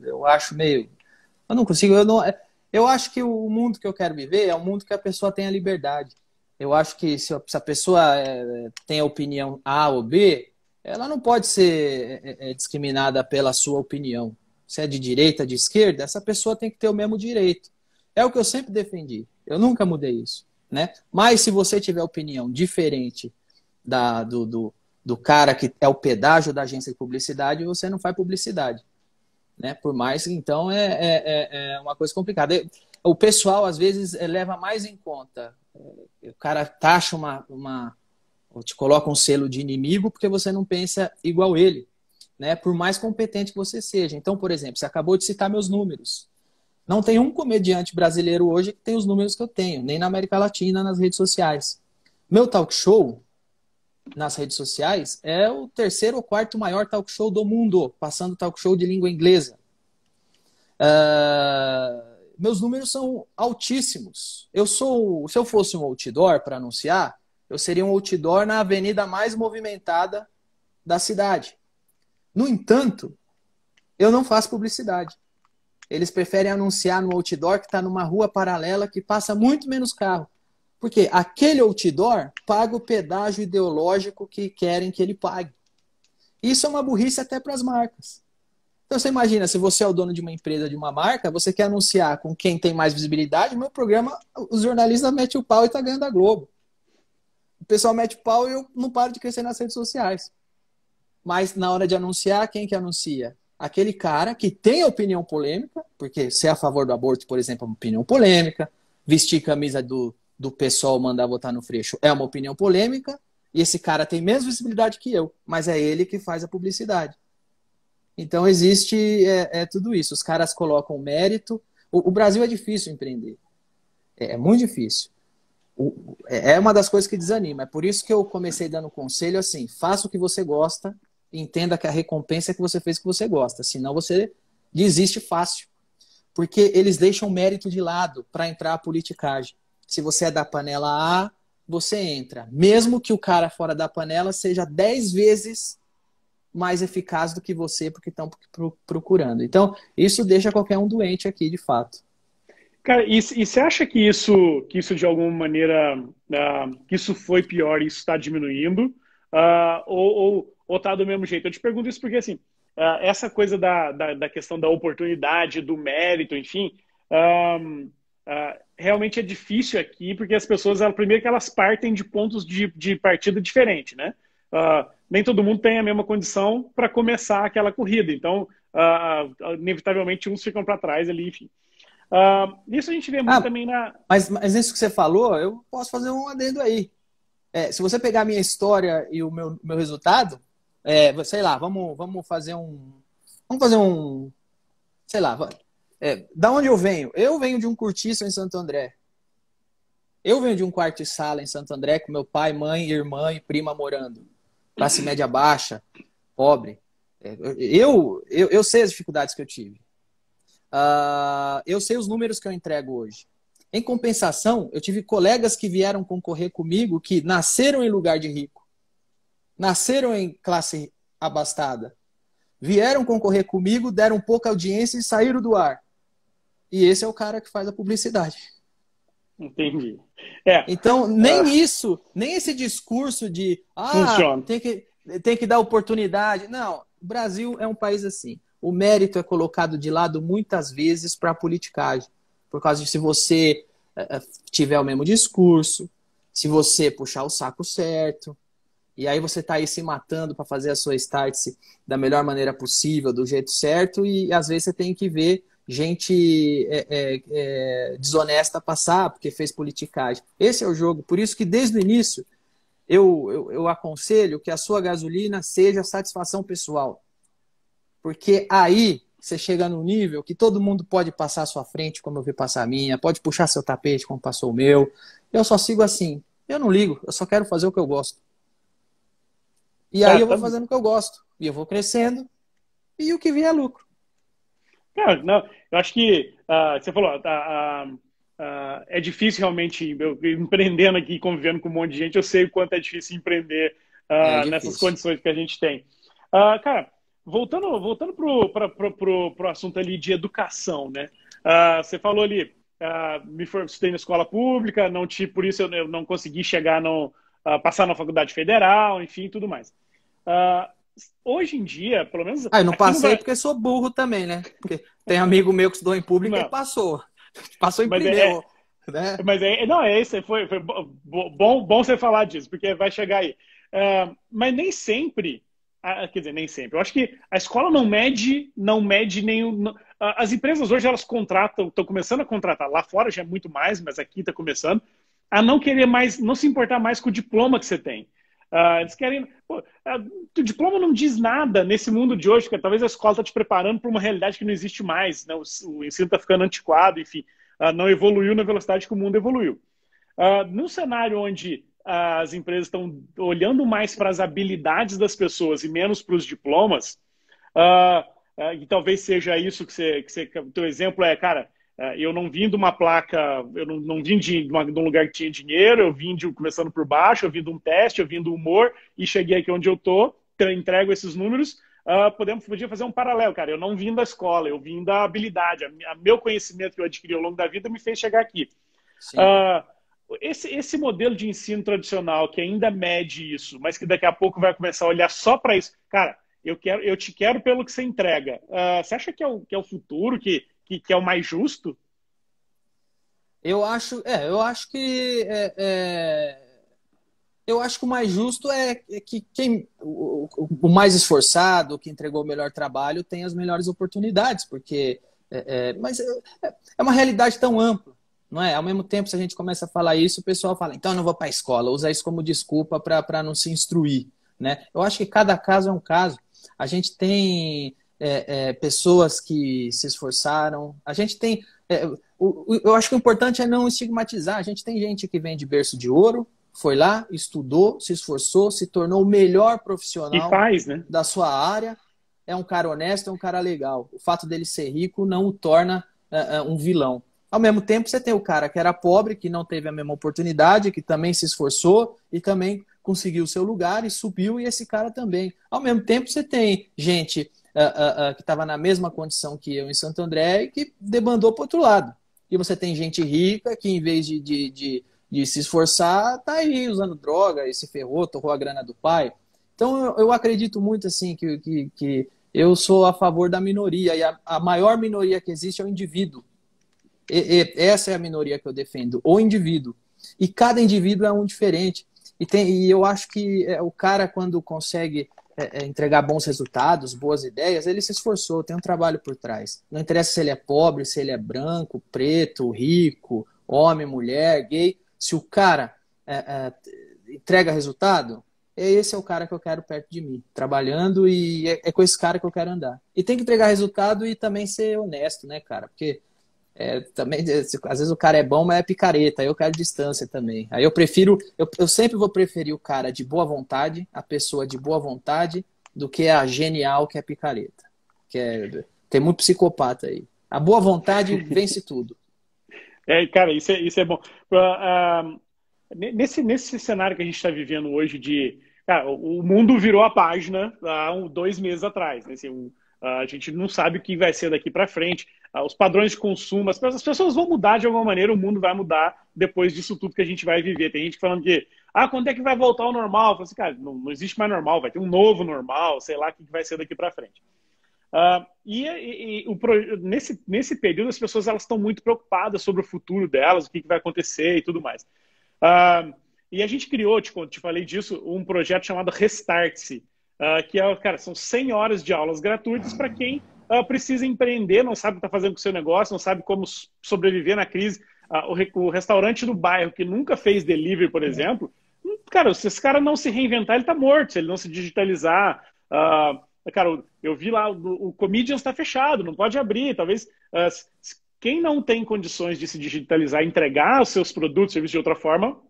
eu, eu acho meio, eu não consigo, eu não, é, eu acho que o mundo que eu quero viver é um mundo que a pessoa tenha liberdade. Eu acho que se a pessoa eh, tem a opinião A ou B, ela não pode ser eh, eh, discriminada pela sua opinião. Se é de direita, de esquerda, essa pessoa tem que ter o mesmo direito. É o que eu sempre defendi. Eu nunca mudei isso. Né? Mas se você tiver opinião diferente da, do, do, do cara que é o pedágio da agência de publicidade, você não faz publicidade né? Por mais que então é, é, é, é uma coisa complicada. O pessoal às vezes é, leva mais em conta. É, o cara taxa uma, uma ou te coloca um selo de inimigo porque você não pensa igual ele, né? Por mais competente que você seja. Então, por exemplo, você acabou de citar meus números. Não tem um comediante brasileiro hoje que tem os números que eu tenho, nem na América Latina, nas redes sociais. Meu talk show, nas redes sociais, é o terceiro ou quarto maior talk show do mundo, passando talk show de língua inglesa. Uh, meus números são altíssimos. Eu sou, se eu fosse um outdoor para anunciar, eu seria um outdoor na avenida mais movimentada da cidade. No entanto, eu não faço publicidade. Eles preferem anunciar no outdoor que está numa rua paralela que passa muito menos carro. Porque aquele outdoor paga o pedágio ideológico que querem que ele pague. Isso é uma burrice até para as marcas. Então você imagina, se você é o dono de uma empresa, de uma marca, você quer anunciar com quem tem mais visibilidade, meu programa, os jornalistas metem o pau e tá ganhando a Globo. O pessoal mete o pau e eu não paro de crescer nas redes sociais. Mas na hora de anunciar, quem que anuncia? Aquele cara que tem opinião polêmica, porque ser é a favor do aborto, por exemplo, é uma opinião polêmica, vestir camisa do do pessoal mandar votar no Freixo é uma opinião polêmica, e esse cara tem menos visibilidade que eu, mas é ele que faz a publicidade. Então existe é, é tudo isso. Os caras colocam mérito. O, o Brasil é difícil empreender. É, é muito difícil. O, é, é uma das coisas que desanima. É por isso que eu comecei dando conselho assim: faça o que você gosta, entenda que a recompensa é que você fez o que você gosta. Senão você desiste fácil. Porque eles deixam o mérito de lado para entrar a politicagem. Se você é da panela A, você entra. Mesmo que o cara fora da panela seja 10 vezes mais eficaz do que você, porque estão procurando. Então, isso deixa qualquer um doente aqui, de fato. Cara, e, você acha que isso, que isso de alguma maneira, uh, que isso foi pior e isso está diminuindo? Uh, ou, ou, ou tá do mesmo jeito? Eu te pergunto isso porque, assim, uh, essa coisa da, da, da, questão da oportunidade, do mérito, enfim, realmente é difícil aqui, porque as pessoas, primeiro que elas partem de pontos de, de partida diferente, né? Uh, nem todo mundo tem a mesma condição para começar aquela corrida. Então, uh, inevitavelmente, uns ficam para trás ali, enfim. Uh, isso a gente vê muito ah, também na. Mas, mas isso que você falou, eu posso fazer um adendo aí. É, se você pegar a minha história e o meu, meu resultado, é, sei lá, vamos, vamos fazer um. Vamos fazer um. Sei lá, é, da onde eu venho? Eu venho de um cortiço em Santo André. Eu venho de um quarto e sala em Santo André com meu pai, mãe, irmã e prima morando. Classe uhum. média baixa, pobre. É, eu, eu, eu sei as dificuldades que eu tive. Uh, eu sei os números que eu entrego hoje. Em compensação, eu tive colegas que vieram concorrer comigo que nasceram em lugar de rico, nasceram em classe abastada, vieram concorrer comigo, deram pouca audiência e saíram do ar e esse é o cara que faz a publicidade. Entendi. É. Então, nem é. isso, nem esse discurso de ah, tem que, tem que dar oportunidade. Não, o Brasil é um país assim. O mérito é colocado de lado muitas vezes para a politicagem. Por causa de se você eh, eh, tiver o mesmo discurso, se você puxar o saco certo, e aí você está aí se matando para fazer a sua start da melhor maneira possível, do jeito certo, e às vezes você tem que ver gente é, é, é desonesta passar porque fez politicagem. Esse é o jogo. Por isso que desde o início eu, eu, eu aconselho que a sua gasolina seja satisfação pessoal. Porque aí você chega num nível que todo mundo pode passar a sua frente, como eu vi passar a minha, pode puxar seu tapete, como passou o meu. Eu só sigo assim. Eu não ligo, eu só quero fazer o que eu gosto. E aí é, eu vou tá fazendo o que eu gosto. E eu vou crescendo. E o que vier é lucro. Cara, não, eu acho que uh, você falou, uh, uh, é difícil realmente, eu, empreendendo aqui, convivendo com um monte de gente, eu sei o quanto é difícil empreender é difícil. nessas condições que a gente tem. cara, voltando, voltando para o assunto ali de educação, né? você falou ali, me formei na escola pública, não te, por isso eu, eu não consegui chegar, não, passar na faculdade federal, enfim, tudo mais. Uh, hoje em dia, pelo menos. Ah, eu não passei porque sou burro também, né? Porque tem amigo meu que estudou em público não. e passou. Passou em Mas é- primeiro. É... Né? Mas é, não, é isso, foi, foi bom, bom você falar disso, porque vai chegar aí. Uh, mas nem sempre ah, quer dizer, nem sempre. Eu acho que a escola não mede, não mede nenhum. As empresas hoje elas contratam, estão começando a contratar. Lá fora já é muito mais, mas aqui está começando a não querer mais, não se importar mais com o diploma que você tem. Uh, eles querem. Pô, uh, o diploma não diz nada nesse mundo de hoje, porque talvez a escola está te preparando para uma realidade que não existe mais. Né? O, o ensino está ficando antiquado, enfim, uh, não evoluiu na velocidade que o mundo evoluiu. Uh, num cenário onde as empresas estão olhando mais para as habilidades das pessoas e menos para os diplomas, e talvez seja isso que você. Que você que o teu exemplo é, cara, é, eu não vim de uma placa, eu não, não vim de, uma, de, um lugar que tinha dinheiro, eu vim de, começando por baixo, eu vim de um teste, eu vim do humor e cheguei aqui onde eu tô, entrego esses números. Uh, podemos, podia fazer um paralelo, cara. Eu não vim da escola, eu vim da habilidade. A, a meu conhecimento que eu adquiri ao longo da vida me fez chegar aqui. Uh, esse, esse modelo de ensino tradicional que ainda mede isso, mas que daqui a pouco vai começar a olhar só para isso. Cara, eu, quero, eu te quero pelo que você entrega. Uh, você acha que é o, que é o futuro? que que, que é o mais justo? Eu acho, é, eu acho que é, é, eu acho que o mais justo é que quem o, o, mais esforçado, que entregou o melhor trabalho, tem as melhores oportunidades, porque é, é mas é, é uma realidade tão ampla não é? Ao mesmo tempo, se a gente começa a falar isso, o pessoal fala, então eu não vou para a escola, usa isso como desculpa para não se instruir, né? Eu acho que cada caso é um caso. A gente tem é, é, pessoas que se esforçaram. A gente tem. É, o, o, eu acho que o importante é não estigmatizar. A gente tem gente que vem de berço de ouro, foi lá, estudou, se esforçou, se tornou o melhor profissional faz, né? da sua área. É um cara honesto, é um cara legal. O fato dele ser rico não o torna é, é, um vilão. Ao mesmo tempo, você tem o cara que era pobre, que não teve a mesma oportunidade, que também se esforçou e também conseguiu o seu lugar e subiu, e esse cara também. Ao mesmo tempo, você tem gente uh, uh, que estava na mesma condição que eu em Santo André e que debandou para outro lado. E você tem gente rica que, em vez de, de, de, de se esforçar, está aí usando droga e se ferrou, torrou a grana do pai. Então, eu, eu acredito muito assim que, que, que, eu sou a favor da minoria e a, a maior minoria que existe é o indivíduo. E, e, essa é a minoria que eu defendo, o indivíduo. E cada indivíduo é um diferente. E, tem, e eu acho que é, o cara, quando consegue é, é, entregar bons resultados, boas ideias, ele se esforçou, tem um trabalho por trás. Não interessa se ele é pobre, se ele é branco, preto, rico, homem, mulher, gay. Se o cara é, é entrega resultado, é, esse é o cara que eu quero perto de mim, trabalhando e é, com esse cara que eu quero andar. E tem que entregar resultado e também ser honesto, né, cara? Porque é, também, é, às vezes o cara é bom, mas é picareta, eu quero distância também. Aí eu prefiro, eu, eu sempre vou preferir o cara de boa vontade, a pessoa de boa vontade, do que a genial que é picareta. Que é, tem muito psicopata aí. A boa vontade vence tudo. É, cara, isso é, isso é bom. Uh, uh, nesse, nesse cenário que a gente está vivendo hoje de. Cara, ah, o mundo virou a página há dois meses atrás. Né? Assim, um, ah, a gente não sabe o que vai ser daqui para frente, ah, os padrões de consumo, as pessoas vão mudar de alguma maneira, o mundo vai mudar depois disso tudo que a gente vai viver. Tem gente falando que, ah, quando é que vai voltar ao normal? Eu falo assim, cara, não, não existe mais normal, vai ter um novo normal, sei lá o que vai ser daqui para frente. Uh, e, e, e o, nesse, nesse período as pessoas elas estão muito preocupadas sobre o futuro delas, o que, que vai acontecer e tudo mais. Uh, e a gente criou, te, te falei disso, um projeto chamado Restart-se, ah, que é, cara, são 100 horas de aulas gratuitas para quem uh, precisa empreender, não sabe o que está fazendo com o seu negócio, não sabe como sobreviver na crise. Uh, o, o, restaurante do bairro que nunca fez delivery, por exemplo, hum, cara, se esse cara não se reinventar, ele está morto, se ele não se digitalizar. cara, eu vi lá, o, o Comedians está fechado, não pode abrir. Talvez quem não tem condições de se digitalizar, entregar os seus produtos, serviços de outra forma, uh,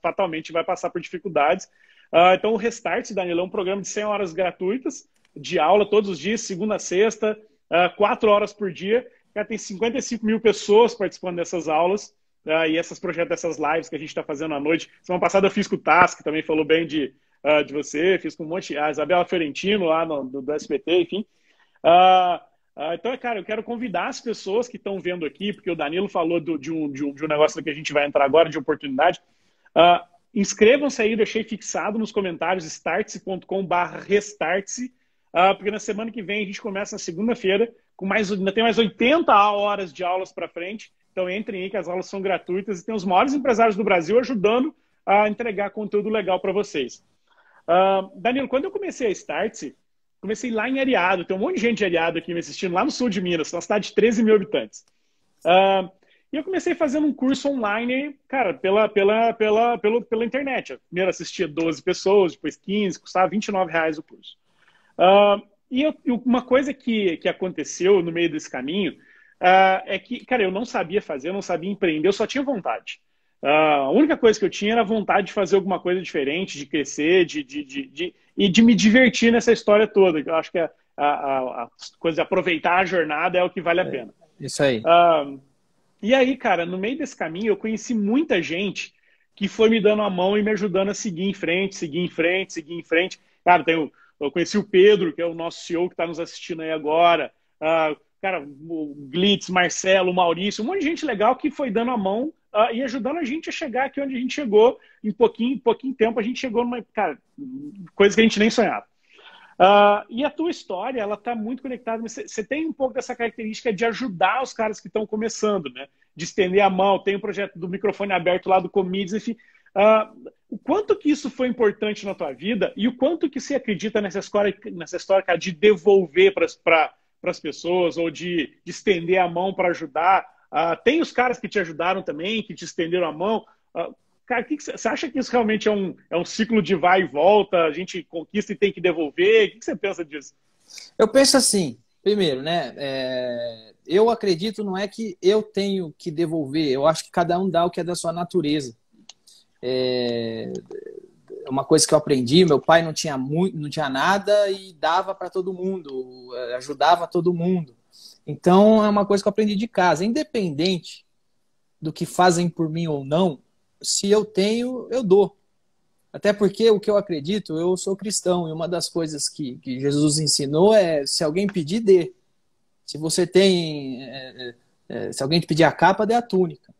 fatalmente vai passar por dificuldades. Uh, então, o Restart, Danilo, é um programa de 100 horas gratuitas, de aula todos os dias, segunda a sexta, uh, ah, 4 horas por dia. Já né, tem 55 mil pessoas participando dessas aulas. Uh, e esses projetos, essas lives que a gente está fazendo à noite. Semana passada eu fiz com o Task, que também falou bem de, uh, de você, fiz com um monte, a Isabela Ferentino lá no, do, do SBT, enfim. Uh, então, é, cara, eu quero convidar as pessoas que estão vendo aqui, porque o Danilo falou do, de, um, de, um, de um negócio que a gente vai entrar agora, de oportunidade. Inscrevam-se aí, deixei fixado nos comentários startse.com.br restartse, uh, porque na semana que vem a gente começa na segunda-feira, com mais, ainda tem mais 80 horas de aulas para frente. Então entrem aí que as aulas são gratuitas e tem os maiores empresários do Brasil ajudando a entregar conteúdo legal para vocês. Uh, Danilo, quando eu comecei a Startse, comecei lá em Areado, tem um monte de gente de Areado aqui me assistindo, lá no sul de Minas, uma cidade de 13 mil habitantes. Uh, e eu comecei fazendo um curso online, cara, pela, pela, pela, pela, pela internet. Eu primeiro assistia 12 pessoas, depois 15, custava 29 reais o curso. Uh, e eu, uma coisa que, que aconteceu no meio desse caminho uh, é que, cara, eu não sabia fazer, eu não sabia empreender, eu só tinha vontade. Uh, a única coisa que eu tinha era vontade de fazer alguma coisa diferente, de crescer, de, de, de, de e de me divertir nessa história toda. Eu acho que a, a, a, coisa de aproveitar a jornada é o que vale a é, pena. É, isso aí. Uh, e aí, cara, no meio desse caminho, eu conheci muita gente que foi me dando a mão e me ajudando a seguir em frente, seguir em frente, seguir em frente. Cara, eu conheci o Pedro, que é o nosso CEO que está nos assistindo aí agora. Uh, cara, o Glitz, Marcelo, Maurício, um monte de gente legal que foi dando a mão uh, e ajudando a gente a chegar aqui onde a gente chegou. Em pouquinho, pouquinho tempo, a gente chegou numa cara, coisa que a gente nem sonhava. Uh, e a tua história, ela está muito conectada. Você tem um pouco dessa característica de ajudar os caras que estão começando, né? De estender a mão. Tem o um projeto do microfone aberto lá do Comídios, enfim. Uh, o quanto que isso foi importante na tua vida e o quanto que você acredita nessa história, nessa história cara, de devolver para as pessoas ou de, de, estender a mão para ajudar. Uh, tem os caras que te ajudaram também, que te estenderam a mão. Uh, Cara, que que você acha que isso realmente é um, é um ciclo de vai e volta? A gente conquista e tem que devolver? O que, que você pensa disso? Eu penso assim, primeiro, né? É, eu acredito, não é que eu tenho que devolver, eu acho que cada um dá o que é da sua natureza. É, é uma coisa que eu aprendi, meu pai não tinha muito, não tinha nada e dava para todo mundo, é, ajudava todo mundo. Então é uma coisa que eu aprendi de casa, independente do que fazem por mim ou não, se eu tenho, eu dou. Até porque o que eu acredito, eu sou cristão, e uma das coisas que, que Jesus ensinou é: se alguém pedir, dê. Se você tem. É, é, é se alguém te pedir a capa, dê a túnica.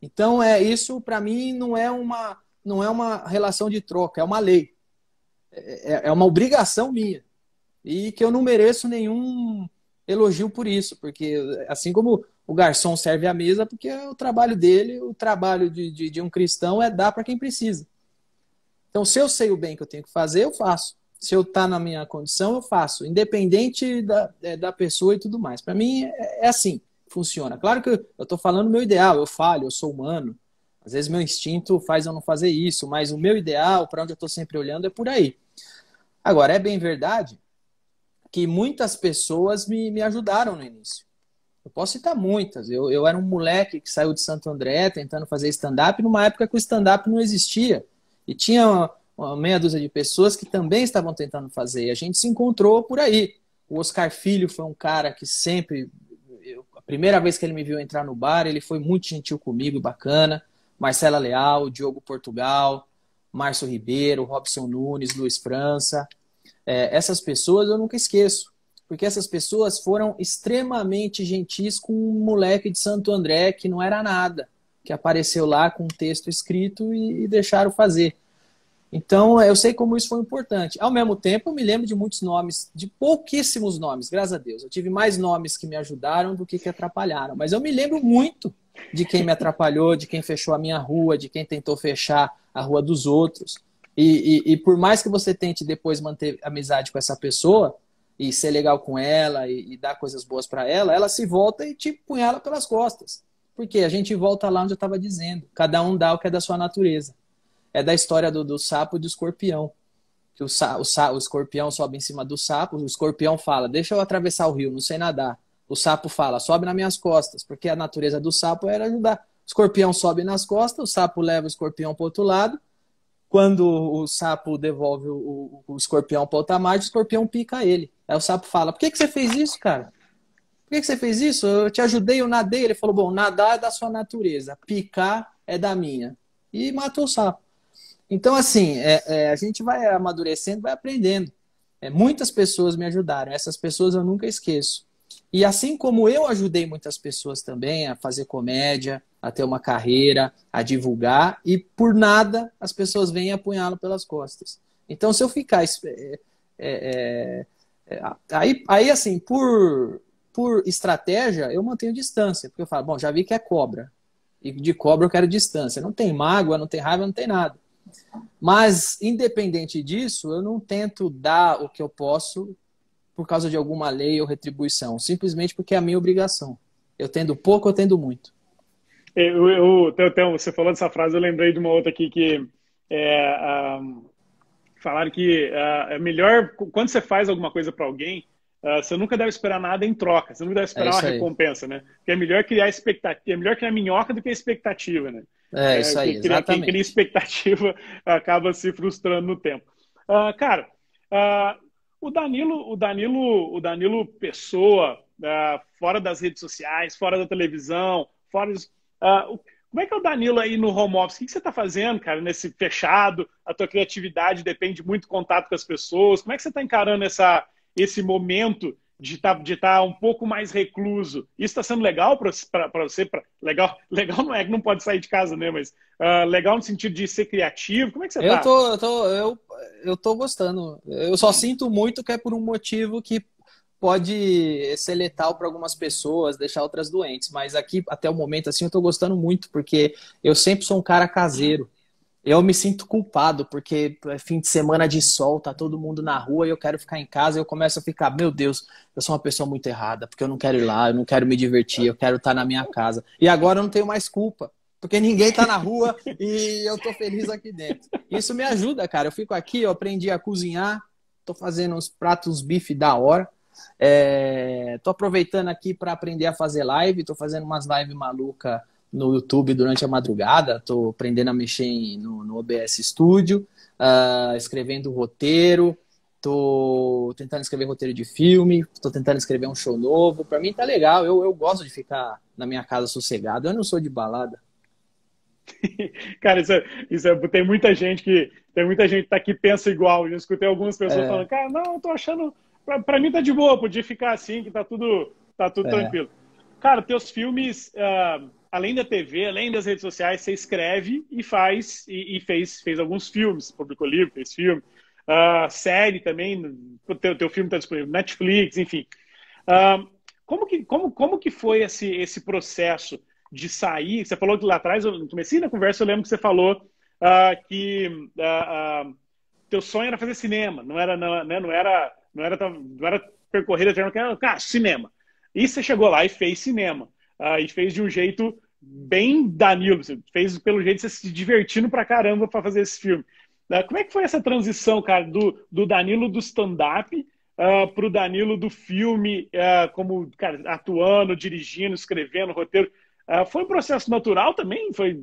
Então, é isso, para mim, não é, uma, não é uma relação de troca, é uma lei. É, é, é uma obrigação minha. E que eu não mereço nenhum elogio por isso, porque assim como o garçom serve a mesa porque é o trabalho dele, o trabalho de, de, de um cristão é dar para quem precisa. Então, se eu sei o bem que eu tenho que fazer, eu faço. Se eu tá na minha condição, eu faço, independente da, é, da pessoa e tudo mais. Para mim, é, é, assim funciona. Claro que eu estou falando meu ideal, eu falho, eu sou humano. Às vezes meu instinto faz eu não fazer isso, mas o meu ideal, para onde eu estou sempre olhando, é por aí. Agora, é bem verdade que muitas pessoas me, me ajudaram no início. Eu posso citar muitas. Eu, eu era um moleque que saiu de Santo André tentando fazer stand-up numa época que o stand-up não existia. E tinha uma, uma meia dúzia de pessoas que também estavam tentando fazer. E a gente se encontrou por aí. O Oscar Filho foi um cara que sempre. Eu, a primeira vez que ele me viu entrar no bar, ele foi muito gentil comigo, bacana. Marcela Leal, Diogo Portugal, Márcio Ribeiro, Robson Nunes, Luiz França. É, essas pessoas eu nunca esqueço porque essas pessoas foram extremamente gentis com um moleque de Santo André que não era nada, que apareceu lá com um texto escrito e, e deixaram fazer. Então, é, eu sei como isso foi importante. Ao mesmo tempo, eu me lembro de muitos nomes, de pouquíssimos nomes, graças a Deus. Eu tive mais nomes que me ajudaram do que que atrapalharam. Mas eu me lembro muito de quem me atrapalhou, de quem fechou a minha rua, de quem tentou fechar a rua dos outros. E, e, e por mais que você tente depois manter amizade com essa pessoa, e ser legal com ela e, e dar coisas boas para ela, ela se volta e te punhala pelas costas. Porque a gente volta lá onde eu estava dizendo. Cada um dá o que é da sua natureza. É da história do, do sapo e do escorpião. Que o, sa, o, sa, o escorpião sobe em cima do sapo, o escorpião fala: Deixa eu atravessar o rio, não sei nadar. O sapo fala: Sobe nas minhas costas, porque a natureza do sapo era ajudar. O escorpião sobe nas costas, o sapo leva o escorpião para o outro lado. Quando o sapo devolve o, o, o escorpião para outra margem, o escorpião pica ele. Aí o sapo fala: Por que, que você fez isso, cara? Por que, que você fez isso? Eu te ajudei, eu nadei. Ele falou: Bom, nadar é da sua natureza, picar é da minha. E matou o sapo. Então, assim, é, é, a gente vai amadurecendo, vai aprendendo. É, muitas pessoas me ajudaram, essas pessoas eu nunca esqueço. E assim como eu ajudei muitas pessoas também a fazer comédia, a ter uma carreira, a divulgar, e por nada as pessoas vêm apunhá-lo pelas costas. Então, se eu ficar é, é, é, aí, aí, assim, por, por estratégia, eu mantenho distância, porque eu falo, bom, já vi que é cobra. E de cobra eu quero distância. Não tem mágoa, não tem raiva, não tem nada. Mas, independente disso, eu não tento dar o que eu posso por causa de alguma lei ou retribuição, simplesmente porque é a minha obrigação. Eu tendo pouco, eu tendo muito. Eu, eu, você falou dessa frase, eu lembrei de uma outra aqui que é, um falaram que uh, é melhor quando você faz alguma coisa para alguém, uh, você nunca deve esperar nada em troca, você nunca deve esperar é uma aí. recompensa, né? que é melhor criar expectativa, é melhor criar minhoca do que a expectativa, né? É, é isso aí, criar, exatamente. Quem cria expectativa acaba se frustrando no tempo. Uh, cara, o Danilo, o Danilo, o Danilo Pessoa, fora das redes sociais, fora da televisão, fora dos, o como é que é o Danilo aí no home office? O que, você está fazendo, cara, nesse fechado? A tua criatividade depende muito do contato com as pessoas. Como é que você está encarando essa, esse momento de estar tá, de tá um pouco mais recluso? Isso está sendo legal para você? Pra, legal, legal não é que não pode sair de casa, né? Mas uh, legal no sentido de ser criativo. Como é que você está? Eu, tá? tô, eu, tô, eu, eu tô gostando. Eu só sinto muito que é por um motivo que pode ser letal para algumas pessoas, deixar outras doentes. Mas aqui, até o momento, assim, eu estou gostando muito, porque eu sempre sou um cara caseiro. Eu me sinto culpado, porque é fim de semana de sol, tá todo mundo na rua e eu quero ficar em casa. Eu começo a ficar, meu Deus, eu sou uma pessoa muito errada, porque eu não quero ir lá, eu não quero me divertir, eu quero estar tá na minha casa. E agora eu não tenho mais culpa, porque ninguém tá na rua e eu tô feliz aqui dentro. Isso me ajuda, cara. Eu fico aqui, eu aprendi a cozinhar, tô fazendo uns pratos, uns bife da hora. Estou é, aproveitando aqui para aprender a fazer live. Estou fazendo umas lives maluca no YouTube durante a madrugada. Estou aprendendo a mexer em, no, no, OBS Studio, uh, escrevendo roteiro. Estou tentando escrever roteiro de filme. Estou tentando escrever um show novo. Para mim tá legal. Eu, eu gosto de ficar na minha casa sossegado. Eu não sou de balada. Cara, isso, é, isso é, tem muita gente que tem muita gente que tá aqui pensa igual. Eu escutei algumas pessoas é. falando, cara, não, eu tô achando para mim tá de boa, podia ficar assim, que tá tudo, tá tudo é. tranquilo. Cara, teus filmes, uh, além da TV, além das redes sociais, você escreve e faz, e, e fez, fez alguns filmes, publicou livro, fez filme, uh, série também, o teu, teu filme está disponível, Netflix, enfim. Uh, como, que, como, como que foi esse, esse processo de sair? Você falou que lá atrás, no comecei da conversa, eu lembro que você falou que teu sonho era fazer cinema, não era, não, né, não era não era, não era percorrer a ah, era, cara, cinema. E você chegou lá e fez cinema. Uh, e fez de um jeito bem Danilo. Você fez pelo jeito de você se divertindo pra caramba para fazer esse filme. Uh, como é que foi essa transição, cara, do, do Danilo do stand-up uh, pro Danilo do filme, uh, como cara, atuando, dirigindo, escrevendo, roteiro? foi um processo natural também? Foi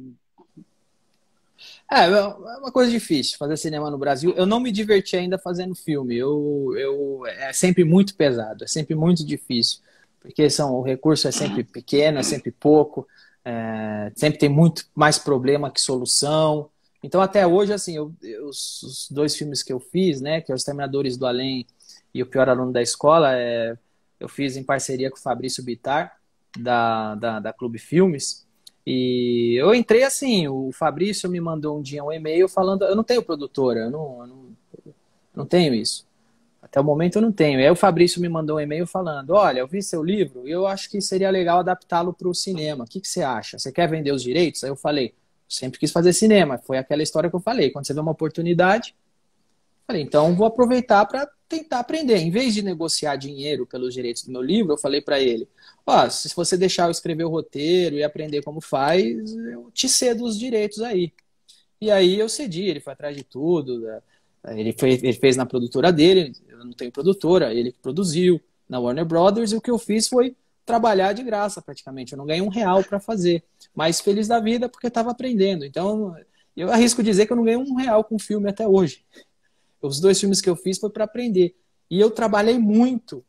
é, é uma coisa difícil fazer cinema no Brasil. Eu não me diverti ainda fazendo filme. Eu, eu, é sempre muito pesado, é sempre muito difícil. Porque são, o recurso é sempre pequeno, é sempre pouco, é, sempre tem muito mais problema que solução. Então, até hoje, assim, eu, eu, os dois filmes que eu fiz, né, que é Os Terminadores do Além e O Pior Aluno da Escola, é, eu fiz em parceria com o Fabrício Bitar, da, da, da Clube Filmes. E eu entrei assim, o Fabrício me mandou um dia um e-mail falando, eu não tenho produtora, eu não, eu não, não tenho isso. Até o momento eu não tenho. E aí o Fabrício me mandou um e-mail falando, olha, eu vi seu livro e eu acho que seria legal adaptá-lo para o cinema. O que, que você acha? Você quer vender os direitos? Aí eu falei, sempre quis fazer cinema. Foi aquela história que eu falei. Quando você vê uma oportunidade, Falei, então vou aproveitar para tentar aprender. Em vez de negociar dinheiro pelos direitos do meu livro, eu falei para ele: ó, oh, se você deixar eu escrever o roteiro e aprender como faz, eu te cedo os direitos aí. E aí eu cedi, ele foi atrás de tudo. Né? Ele, foi, ele fez na produtora dele, eu não tenho produtora, ele que produziu na Warner Brothers, e o que eu fiz foi trabalhar de graça praticamente. Eu não ganhei um real para fazer, mas feliz da vida porque estava aprendendo. Então eu arrisco dizer que eu não ganhei um real com filme até hoje. Os dois filmes que eu fiz foi para aprender. E eu trabalhei muito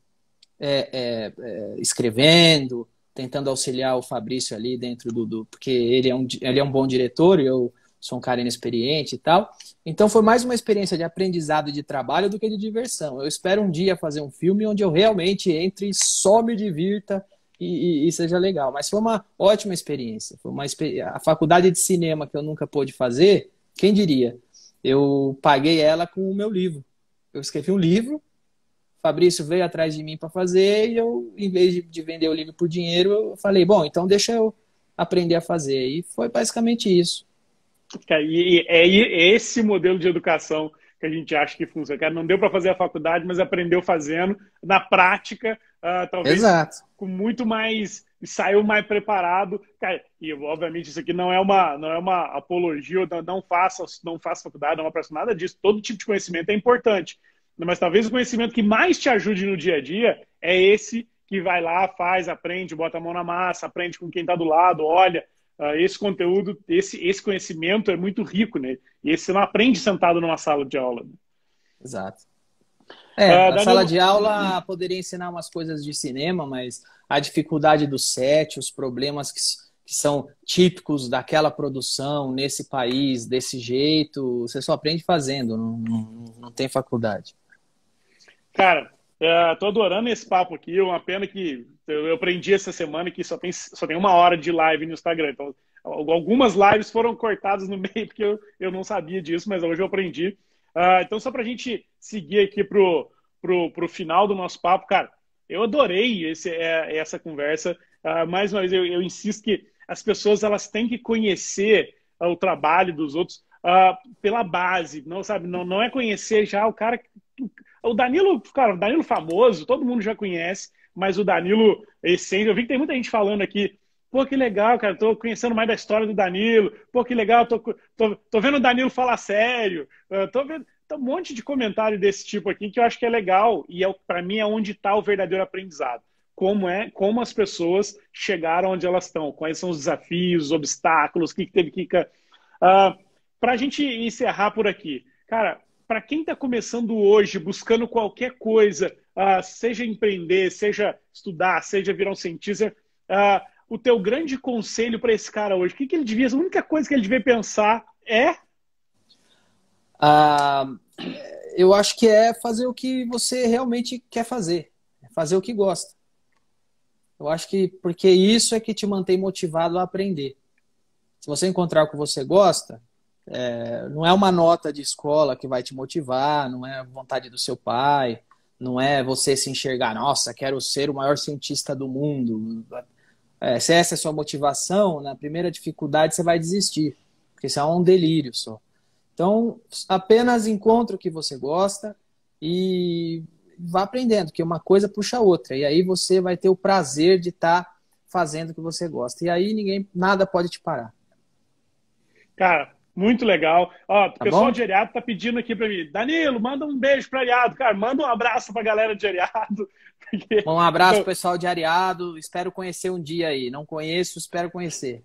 é, é, é, escrevendo, tentando auxiliar o Fabrício ali dentro do, do, porque ele é um ele é um bom diretor e eu sou um cara inexperiente e tal. Então foi mais uma experiência de aprendizado e de trabalho do que de diversão. Eu espero um dia fazer um filme onde eu realmente entre e só me divirta e, e, e, seja legal. Mas foi uma ótima experiência. Foi uma a faculdade de cinema que eu nunca pude fazer, quem diria? eu paguei ela com o meu livro. Eu escrevi um livro, Fabrício veio atrás de mim para fazer e eu, em vez de, de, vender o livro por dinheiro, eu falei, bom, então deixa eu aprender a fazer. E foi basicamente isso. É, é e é esse modelo de educação que a gente acha que funciona. Cara, não deu para fazer a faculdade, mas aprendeu fazendo, na prática, uh, talvez Exato. com muito mais e saiu mais preparado. Cara, e obviamente isso aqui não é uma, não é uma apologia, não, não faça, não faça faculdade, não apresse nada disso. Todo tipo de conhecimento é importante. Mas talvez o conhecimento que mais te ajude no dia a dia é esse que vai lá, faz, aprende, bota a mão na massa, aprende com quem está do lado, olha. Ah, esse conteúdo, esse, esse conhecimento é muito rico, né? E esse você não aprende sentado numa sala de aula. Né? Exato. É, na ah, sala de aula hum, hum. poderia ensinar umas coisas de cinema, mas a dificuldade do set, os problemas que, que são típicos daquela produção nesse país, desse jeito, você só aprende fazendo, não, não, não tem faculdade. Cara, é, tô adorando esse papo aqui, uma pena que eu aprendi essa semana que só tem, só tem uma hora de live no Instagram, então algumas lives foram cortadas no meio porque eu, eu não sabia disso, mas hoje eu aprendi. Uh, então, só para a gente seguir aqui pro, pro final do nosso papo, cara, eu adorei esse, é, essa conversa. Ah, mais uma vez, eu, insisto que as pessoas elas têm que conhecer ah, o trabalho dos outros ah, pela base, não sabe? Não, é conhecer já o cara. O Danilo, cara, o Danilo famoso, todo mundo já conhece, mas o Danilo essência, eu vi que tem muita gente falando aqui. Pô, que legal, cara, tô conhecendo mais da história do Danilo. Pô, que legal, tô, tô, tô vendo o Danilo falar sério. Tô vendo... Então, um monte de comentário desse tipo aqui que eu acho que é legal e é, para mim é onde está o verdadeiro aprendizado. Como é, como as pessoas chegaram onde elas estão, quais são os desafios, os obstáculos, o que, que teve que. Uh, ah, para a gente encerrar por aqui, cara, para quem está começando hoje, buscando qualquer coisa, uh, seja empreender, seja estudar, seja virar um cientista, uh, o teu grande conselho para esse cara hoje, o que, que ele devia, a única coisa que ele devia pensar é ah, eu acho que é fazer o que você realmente quer fazer, é fazer o que gosta. Eu acho que porque isso é que te mantém motivado a aprender. Se você encontrar o que você gosta, é, não é uma nota de escola que vai te motivar, não é a vontade do seu pai, não é você se enxergar, nossa, quero ser o maior cientista do mundo. É, se essa é a sua motivação, na primeira dificuldade você vai desistir, porque isso é um delírio só. Então, apenas encontre o que você gosta e vá aprendendo, que uma coisa puxa a outra. E aí você vai ter o prazer de estar tá fazendo o que você gosta. E aí ninguém, nada pode te parar. Cara, muito legal. Ó, o tá pessoal bom? de Eriado tá pedindo aqui para mim. Danilo, manda um beijo para Ariado. Cara, manda um abraço para a galera de Ariado. Porque... um abraço, pessoal de Ariado. Espero conhecer um dia aí. Não conheço, espero conhecer.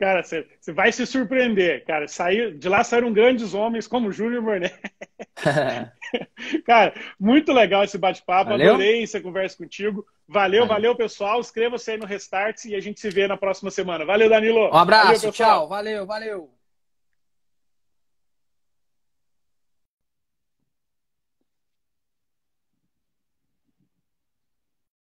Cara, você vai se surpreender, cara. Sair de lá saíram grandes homens como Júnior Morné. cara, muito legal esse bate-papo. Adorei essa conversa contigo. Valeu, valeu, valeu, pessoal. Inscreva-se aí no Restart e a gente se vê na próxima semana. Valeu, Danilo. Um abraço, valeu, tchau. Valeu, valeu.